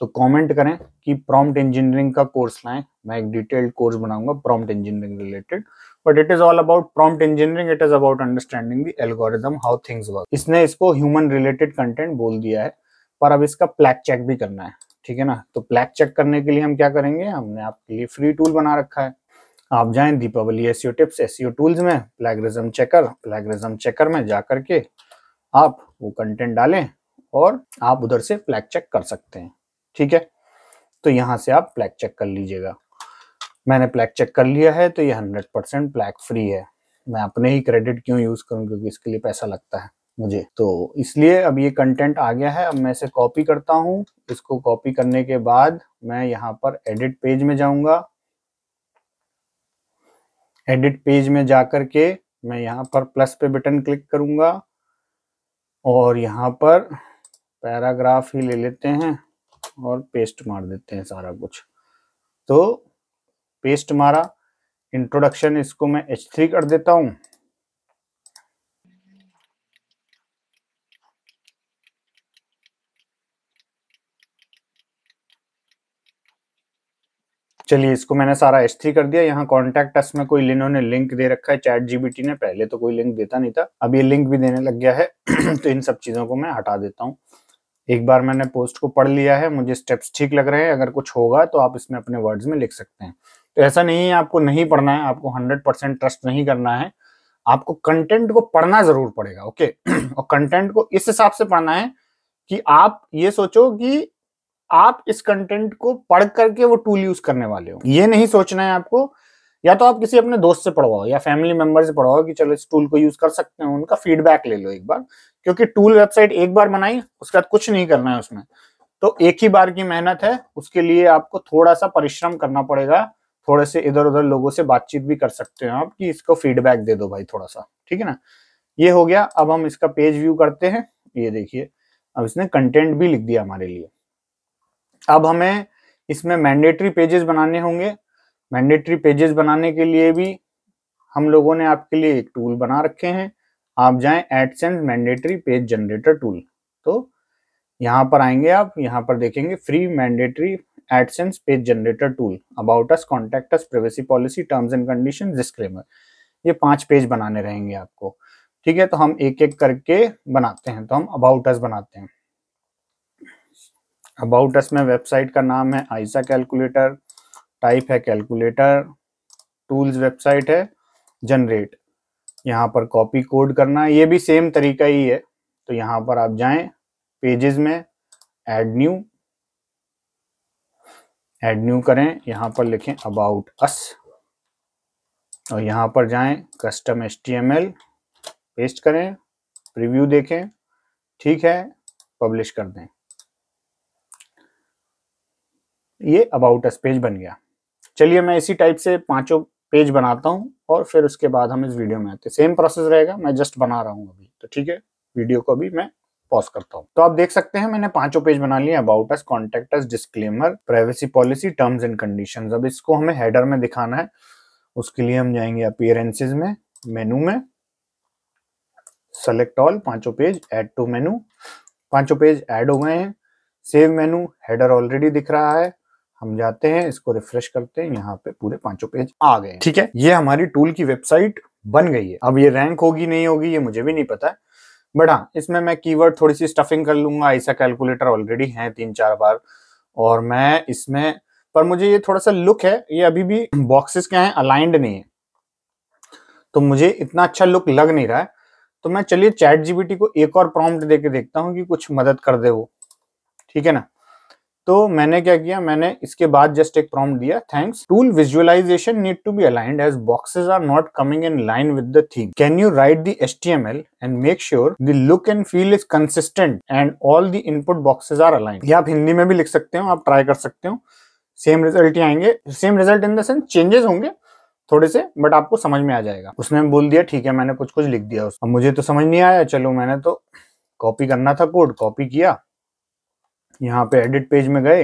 तो कमेंट करें कि प्रॉम्प्ट इंजीनियरिंग का कोर्स लाएं मैं एक डिटेल्ड कोर्स बनाऊंगा prompt engineering related but it is all about prompt engineering it is about understanding the algorithm how things work इसने इसको ह्यूमन रिलेटेड कंटेंट बोल दिया है पर अब इसका प्लैक चेक भी करना है ठीक है ना तो प्लैक चेक करने के लिए हम क्या करेंगे हमने आपके लिए फ्री टूल बना रखा है आप जाए Deepawali S tips S tools में प्लेगरिज्म चेकर प्लेगरिज्म चेकर में जा करके आप वो कंटेंट डालें और आप उधर से फ्लैग चेक कर सकते हैं ठीक है तो यहाँ से आप प्लैक चेक कर लीजिएगा मैंने प्लैक चेक कर लिया है तो ये हंड्रेड परसेंट प्लैक फ्री है मैं अपने ही क्रेडिट क्यों यूज करूँ क्योंकि इसके लिए पैसा लगता है मुझे तो इसलिए अब ये कंटेंट आ गया है अब मैं इसे कॉपी करता हूँ इसको कॉपी करने के बाद मैं यहाँ पर एडिट पेज में जाऊंगा एडिट पेज में जा कर के मैं यहाँ पर प्लस पे बटन क्लिक करूंगा और यहाँ पर पैराग्राफ ही ले लेते हैं और पेस्ट मार देते हैं सारा कुछ तो पेस्ट मारा इंट्रोडक्शन इसको मैं एच थ्री कर देता हूं चलिए इसको मैंने सारा एच थ्री कर दिया यहाँ कॉन्टेक्ट में कोई इन्होंने लिंक दे रखा है चैट जीबीटी ने पहले तो कोई लिंक देता नहीं था अब ये लिंक भी देने लग गया है तो इन सब चीजों को मैं हटा देता हूँ एक बार मैंने पोस्ट को पढ़ लिया है मुझे स्टेप्स ठीक लग रहे हैं अगर कुछ होगा तो आप इसमें अपने वर्ड्स में लिख सकते हैं तो ऐसा नहीं है आपको नहीं पढ़ना है आपको हंड्रेड परसेंट ट्रस्ट नहीं करना है आपको कंटेंट को पढ़ना जरूर पड़ेगा ओके और कंटेंट को इस हिसाब से पढ़ना है कि आप ये सोचो कि आप इस कंटेंट को पढ़ करके वो टूल यूज करने वाले हो ये नहीं सोचना है आपको या तो आप किसी अपने दोस्त से पढ़वाओ या फैमिली मेंबर से पढ़वाओ कि चलो इस टूल को यूज कर सकते हैं उनका फीडबैक ले लो एक बार क्योंकि टूल वेबसाइट एक बार बनाई उसके बाद कुछ नहीं करना है उसमें तो एक ही बार की मेहनत है उसके लिए आपको थोड़ा सा परिश्रम करना पड़ेगा थोड़े से इधर उधर लोगों से बातचीत भी कर सकते हैं आप कि इसको फीडबैक दे दो भाई थोड़ा सा ठीक है ना ये हो गया अब हम इसका पेज व्यू करते हैं ये देखिए अब इसने कंटेंट भी लिख दिया हमारे लिए अब हमें इसमें मैंडेटरी पेजेस बनाने होंगे मैंडेटरी पेजेस बनाने के लिए भी हम लोगों ने आपके लिए एक टूल बना रखे हैं आप जाएं AdSense mandatory page generator tool तो यहाँ पर आएंगे आप यहाँ पर देखेंगे free mandatory AdSense page generator tool about us contact us privacy policy terms and condition disclaimer ये पांच पेज बनाने रहेंगे आपको ठीक है तो हम एक एक करके बनाते हैं तो हम अबाउट अस बनाते हैं अबाउट अस में वेबसाइट का नाम है आइसा कैलकुलेटर टाइप है कैलकुलेटर टूल्स वेबसाइट है जनरेट यहाँ पर कॉपी कोड करना ये भी सेम तरीका ही है तो यहाँ पर आप जाएं पेजेस में एड न्यू एड न्यू करें यहाँ पर लिखें अबाउट अस और यहाँ पर जाएं कस्टम एस पेस्ट करें प्रीव्यू देखें ठीक है पब्लिश कर दें ये अबाउट अस पेज बन गया चलिए मैं इसी टाइप से पांचों पेज बनाता हूँ और फिर उसके बाद हम इस वीडियो में आते सेम प्रोसेस रहेगा मैं जस्ट बना रहा हूँ अभी तो ठीक है वीडियो को अभी मैं पॉज करता हूँ तो आप देख सकते हैं मैंने पांचों पेज बना लिए about us contact us disclaimer privacy policy terms and condition अब इसको हमें हेडर में दिखाना है उसके लिए हम जाएंगे अपियरेंसेज में मेनू में सेलेक्ट ऑल पांचों पेज ऐड टू मेनू पांचों पेज ऐड हो गए हैं सेव मेनू हेडर ऑलरेडी दिख रहा है हम जाते हैं इसको रिफ्रेश करते हैं यहाँ पे पूरे पांचों पेज आ गए ठीक है ये हमारी टूल की वेबसाइट बन गई है अब ये रैंक होगी नहीं होगी ये मुझे भी नहीं पता है बट हाँ इसमें मैं कीवर्ड थोड़ी सी स्टफिंग कर लूंगा ऐसा कैलकुलेटर ऑलरेडी है तीन चार बार और मैं इसमें पर मुझे ये थोड़ा सा लुक है ये अभी भी बॉक्सेस क्या है अलाइंड नहीं है तो मुझे इतना अच्छा लुक लग नहीं रहा है तो मैं चलिए चैट जीबीटी को एक और प्रॉम्प्ट दे के देखता हूँ कि कुछ मदद कर दे वो ठीक है ना तो मैंने क्या किया मैंने इसके बाद जस्ट एक प्रॉम्प्ट दिया thanks tool visualization need to be aligned as boxes are not coming in line with the theme can you write the HTML and make sure the look and feel is consistent and all the input boxes are aligned आप हिंदी में भी लिख सकते हो आप ट्राई कर सकते हो सेम रिजल्ट ही आएंगे same result in the sense changes होंगे थोड़े से बट आपको समझ में आ जाएगा उसमें बोल दिया ठीक है मैंने कुछ कुछ लिख दिया उसको मुझे तो समझ नहीं आया चलो मैंने तो कॉपी करना था कोड कॉपी किया यहाँ पे एडिट पेज में गए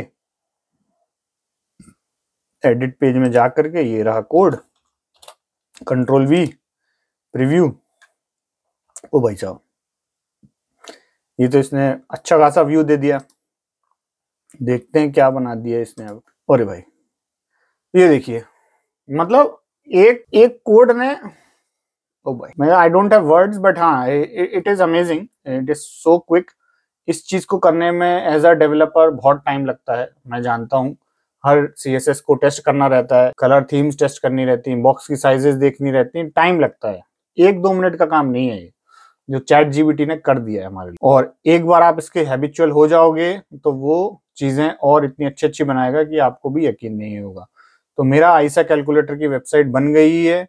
एडिट पेज में जा करके ये रहा कोड कंट्रोल वी प्रीव्यू ओ भाई साहब ये तो इसने अच्छा खासा व्यू दे दिया देखते हैं क्या बना दिया इसने अब अरे भाई ये देखिए मतलब एक एक कोड ने ओ भाई मैं I don't have words but हाँ it is amazing it is so quick इस चीज को करने में एज अ डेवलपर बहुत टाइम लगता है मैं जानता हूँ हर सी को टेस्ट करना रहता है कलर थीम्स टेस्ट करनी रहती है बॉक्स की साइजेस देखनी रहती है टाइम लगता है एक दो मिनट का काम नहीं है ये जो चैट जीबीटी ने कर दिया है हमारे लिए और एक बार आप इसके हैबिचुअल हो जाओगे तो वो चीज़ें और इतनी अच्छी अच्छी बनाएगा कि आपको भी यकीन नहीं होगा तो मेरा आईसा कैलकुलेटर की वेबसाइट बन गई है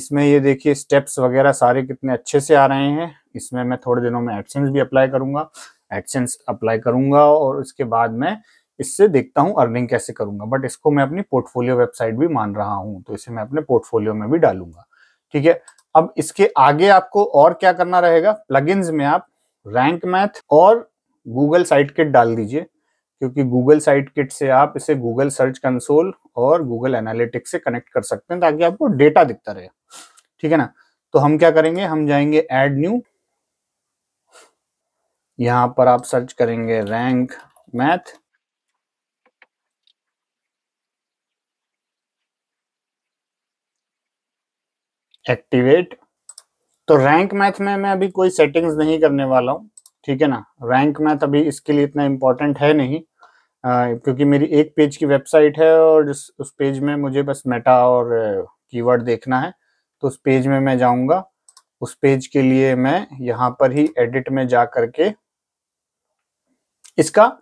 इसमें ये देखिए स्टेप्स वगैरह सारे कितने अच्छे से आ रहे हैं इसमें मैं थोड़े दिनों में एडसेंस भी अप्लाई करूंगा एडसेंस अप्लाई करूंगा और उसके बाद मैं इससे देखता हूँ अर्निंग कैसे करूंगा बट इसको मैं अपनी पोर्टफोलियो वेबसाइट भी मान रहा हूँ तो इसे मैं अपने पोर्टफोलियो में भी डालूंगा ठीक है अब इसके आगे आपको और क्या करना रहेगा प्लग में आप रैंक मैथ और गूगल साइट किट डाल दीजिए क्योंकि गूगल साइट किट से आप इसे गूगल सर्च कंसोल और गूगल एनालिटिक्स से कनेक्ट कर सकते हैं ताकि आपको डेटा दिखता रहे ठीक है ना तो हम क्या करेंगे हम जाएंगे एड न्यू यहां पर आप सर्च करेंगे रैंक मैथ एक्टिवेट तो रैंक मैथ में मैं अभी कोई सेटिंग्स नहीं करने वाला हूं ठीक है ना रैंक मैथ अभी इसके लिए इतना इम्पोर्टेंट है नहीं आ, क्योंकि मेरी एक पेज की वेबसाइट है और जिस उस पेज में मुझे बस मेटा और कीवर्ड देखना है तो उस पेज में मैं जाऊंगा उस पेज के लिए मैं यहाँ पर ही एडिट में जा करके इसका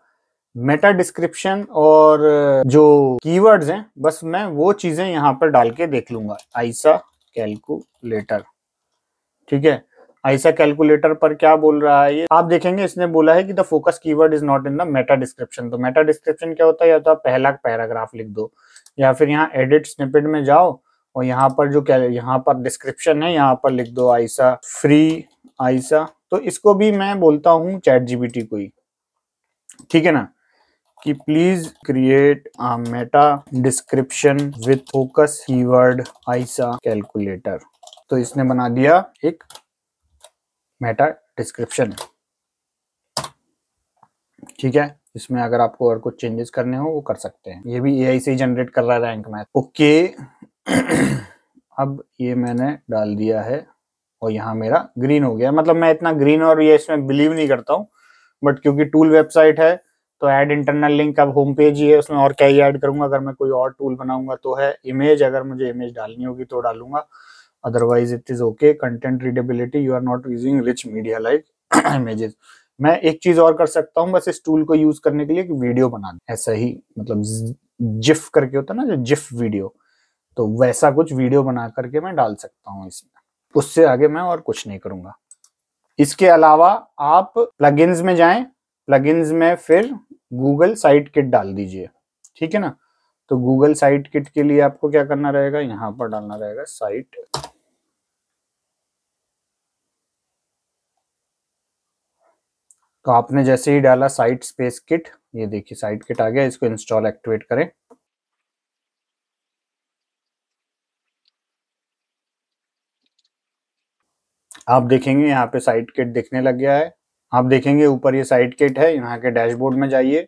मेटा डिस्क्रिप्शन और जो कीवर्ड्स हैं बस मैं वो चीजें यहाँ पर डाल के देख लूंगा आइसा कैलकुलेटर ठीक है आइसा कैलकुलेटर पर क्या बोल रहा है ये आप देखेंगे इसने बोला है कि the focus keyword is not in the meta description तो मेटा डिस्क्रिप्शन क्या होता है या तो आप पहला पैराग्राफ लिख दो या फिर यहाँ एडिट स्निपेट में जाओ और यहाँ पर जो क्या यहाँ पर डिस्क्रिप्शन है यहाँ पर लिख दो आइसा फ्री आइसा तो इसको भी मैं बोलता हूँ चैट जीबीटी को ही ठीक है ना कि please create a meta description with focus keyword ISA calculator तो इसने बना दिया एक मेटा डिस्क्रिप्शन ठीक है इसमें अगर आपको और कुछ चेंजेस करने हो वो कर सकते हैं ये भी एआई से जनरेट कर रहा है रैंक मैथ ओके अब ये मैंने डाल दिया है और यहाँ मेरा ग्रीन हो गया मतलब मैं इतना ग्रीन और ये इसमें बिलीव नहीं करता हूँ बट क्योंकि टूल वेबसाइट है तो ऐड इंटरनल लिंक अब होम पेज ही है उसमें और क्या ही ऐड करूंगा अगर मैं कोई और टूल बनाऊंगा तो है इमेज अगर मुझे इमेज डालनी होगी तो डालूंगा otherwise it is okay content readability you are not using rich media like images मैं एक चीज और कर सकता हूँ बस इस टूल को यूज करने के लिए वीडियो बना ऐसा ही मतलब जिफ करके होता है ना जो जिफ वीडियो तो वैसा कुछ वीडियो बना करके मैं डाल सकता हूँ इसमें उससे आगे मैं और कुछ नहीं करूंगा इसके अलावा आप प्लगइन्स में जाएं प्लगइन्स में फिर गूगल साइट किट डाल दीजिए ठीक है ना तो गूगल साइट किट के लिए आपको क्या करना रहेगा यहां पर डालना रहेगा साइट तो आपने जैसे ही डाला साइट स्पेस किट ये देखिए साइट किट आ गया इसको इंस्टॉल एक्टिवेट करें आप देखेंगे यहाँ पे साइड किट दिखने लग गया है आप देखेंगे ऊपर ये साइड किट है यहाँ के डैशबोर्ड में जाइए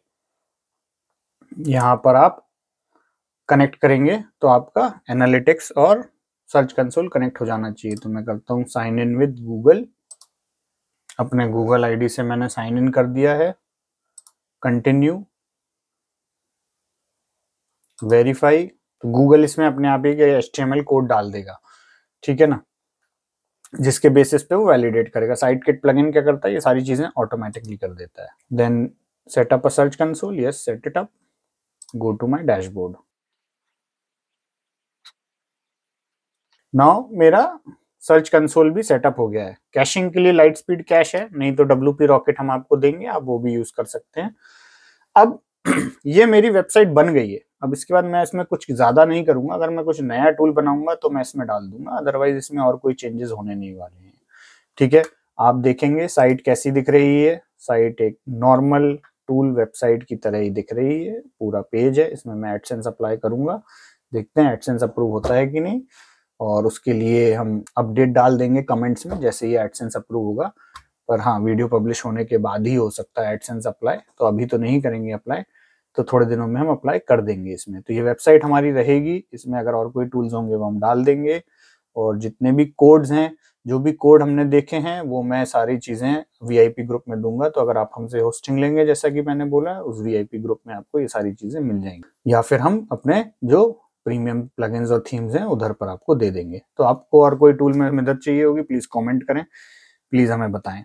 यहाँ पर आप कनेक्ट करेंगे तो आपका एनालिटिक्स और सर्च कंसोल कनेक्ट हो जाना चाहिए तो मैं करता हूँ साइन इन विद गूगल अपने गूगल आईडी से मैंने साइन इन कर दिया है कंटिन्यू वेरीफाई तो गूगल इसमें अपने आप ही एच कोड डाल देगा ठीक है ना जिसके बेसिस पे वो वैलिडेट करेगा साइट किट इन क्या करता है ये सारी चीजें ऑटोमेटिकली कर देता है then setup a search console yes set it up go to my dashboard now मेरा सर्च कंसोल भी सेटअप हो गया है कैशिंग के लिए लाइट स्पीड कैश है नहीं तो डब्ल्यू पी रॉकेट हम आपको देंगे आप वो भी यूज कर सकते हैं अब ये मेरी वेबसाइट बन गई है अब इसके बाद मैं इसमें कुछ ज़्यादा नहीं करूंगा अगर मैं कुछ नया टूल बनाऊंगा तो मैं इसमें डाल दूंगा अदरवाइज इसमें और कोई चेंजेस होने नहीं वाले हैं ठीक है आप देखेंगे साइट कैसी दिख रही है साइट एक नॉर्मल टूल वेबसाइट की तरह ही दिख रही है पूरा पेज है इसमें मैं एडसेंस अप्लाई करूंगा देखते हैं एडसेंस अप्रूव होता है कि नहीं और उसके लिए हम अपडेट डाल देंगे कमेंट्स में जैसे ही एडसेंस अप्रूव होगा पर हाँ वीडियो पब्लिश होने के बाद ही हो सकता है एडसेंस अप्लाई तो अभी तो नहीं करेंगे अप्लाई तो थोड़े दिनों में हम अप्लाई कर देंगे इसमें तो ये वेबसाइट हमारी रहेगी इसमें अगर और कोई टूल्स होंगे वो हम डाल देंगे और जितने भी कोड्स हैं जो भी कोड हमने देखे हैं वो मैं सारी चीज़ें वीआईपी ग्रुप में दूंगा तो अगर आप हमसे होस्टिंग लेंगे जैसा कि मैंने बोला उस वीआईपी ग्रुप में आपको ये सारी चीज़ें मिल जाएंगी या फिर हम अपने जो प्रीमियम प्लगइन्स और थीम्स हैं उधर पर आपको दे देंगे तो आपको और कोई टूल में मदद चाहिए होगी प्लीज़ कॉमेंट करें प्लीज़ हमें बताएं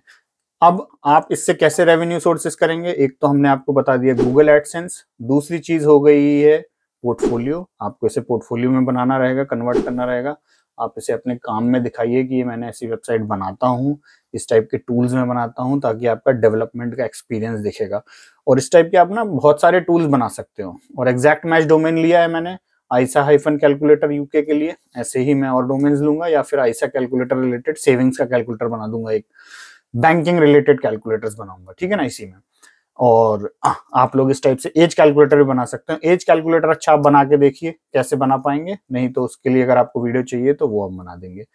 अब आप इससे कैसे रेवेन्यू सोर्सेस करेंगे एक तो हमने आपको बता दिया गूगल एडसेंस दूसरी चीज हो गई है पोर्टफोलियो आपको इसे पोर्टफोलियो में बनाना रहेगा कन्वर्ट करना रहेगा आप इसे अपने काम में दिखाइए कि मैंने ऐसी वेबसाइट बनाता हूँ इस टाइप के टूल्स में बनाता हूँ ताकि आपका डेवलपमेंट का एक्सपीरियंस दिखेगा और इस टाइप के आप ना बहुत सारे टूल्स बना सकते हो और एग्जैक्ट मैच डोमेन लिया है मैंने आइसा हाइफन कैलकुलेटर यूके के लिए ऐसे ही मैं और डोमेन्स लूंगा या फिर आइसा कैलकुलेटर रिलेटेड सेविंग्स का कैलकुलेटर बना दूंगा एक बैंकिंग रिलेटेड कैलकुलेटर्स बनाऊंगा ठीक है ना इसी में और आप लोग इस टाइप से एज कैलकुलेटर भी बना सकते हैं एज कैलकुलेटर अच्छा आप बना के देखिए कैसे बना पाएंगे नहीं तो उसके लिए अगर आपको वीडियो चाहिए तो वो हम बना देंगे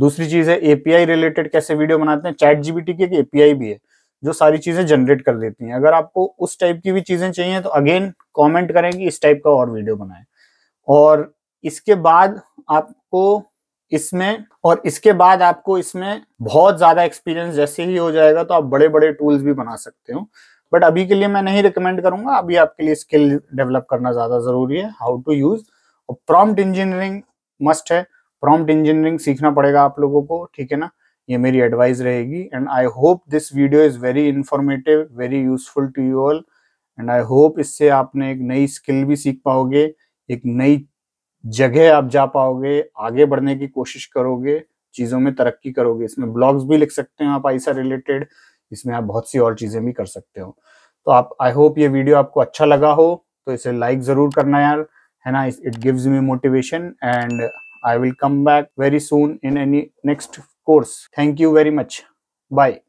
दूसरी चीज है एपीआई रिलेटेड कैसे वीडियो बनाते हैं चैट जीबीटी की एपीआई भी है जो सारी चीजें जनरेट कर देती हैं अगर आपको उस टाइप की भी चीजें चाहिए तो अगेन कॉमेंट करें कि इस टाइप का और वीडियो बनाए और इसके बाद आपको इसमें और इसके बाद आपको इसमें बहुत ज़्यादा एक्सपीरियंस जैसे ही हो जाएगा तो आप बड़े बड़े टूल्स भी बना सकते हो बट अभी के लिए मैं नहीं रिकमेंड करूंगा अभी आपके लिए स्किल डेवलप करना ज़्यादा ज़रूरी है हाउ टू यूज़ और प्रॉम्प्ट इंजीनियरिंग मस्ट है प्रॉम्प्ट इंजीनियरिंग सीखना पड़ेगा आप लोगों को ठीक है ना ये मेरी एडवाइस रहेगी and I hope this video is very informative very useful to you all and I hope इससे आपने एक नई स्किल भी सीख पाओगे एक नई जगह आप जा पाओगे आगे बढ़ने की कोशिश करोगे चीजों में तरक्की करोगे इसमें ब्लॉग्स भी लिख सकते हो आप आईसा रिलेटेड इसमें आप बहुत सी और चीजें भी कर सकते हो तो आप आई होप ये वीडियो आपको अच्छा लगा हो तो इसे लाइक जरूर करना यार है ना it gives me motivation and I will come back very soon in any next course thank you very much bye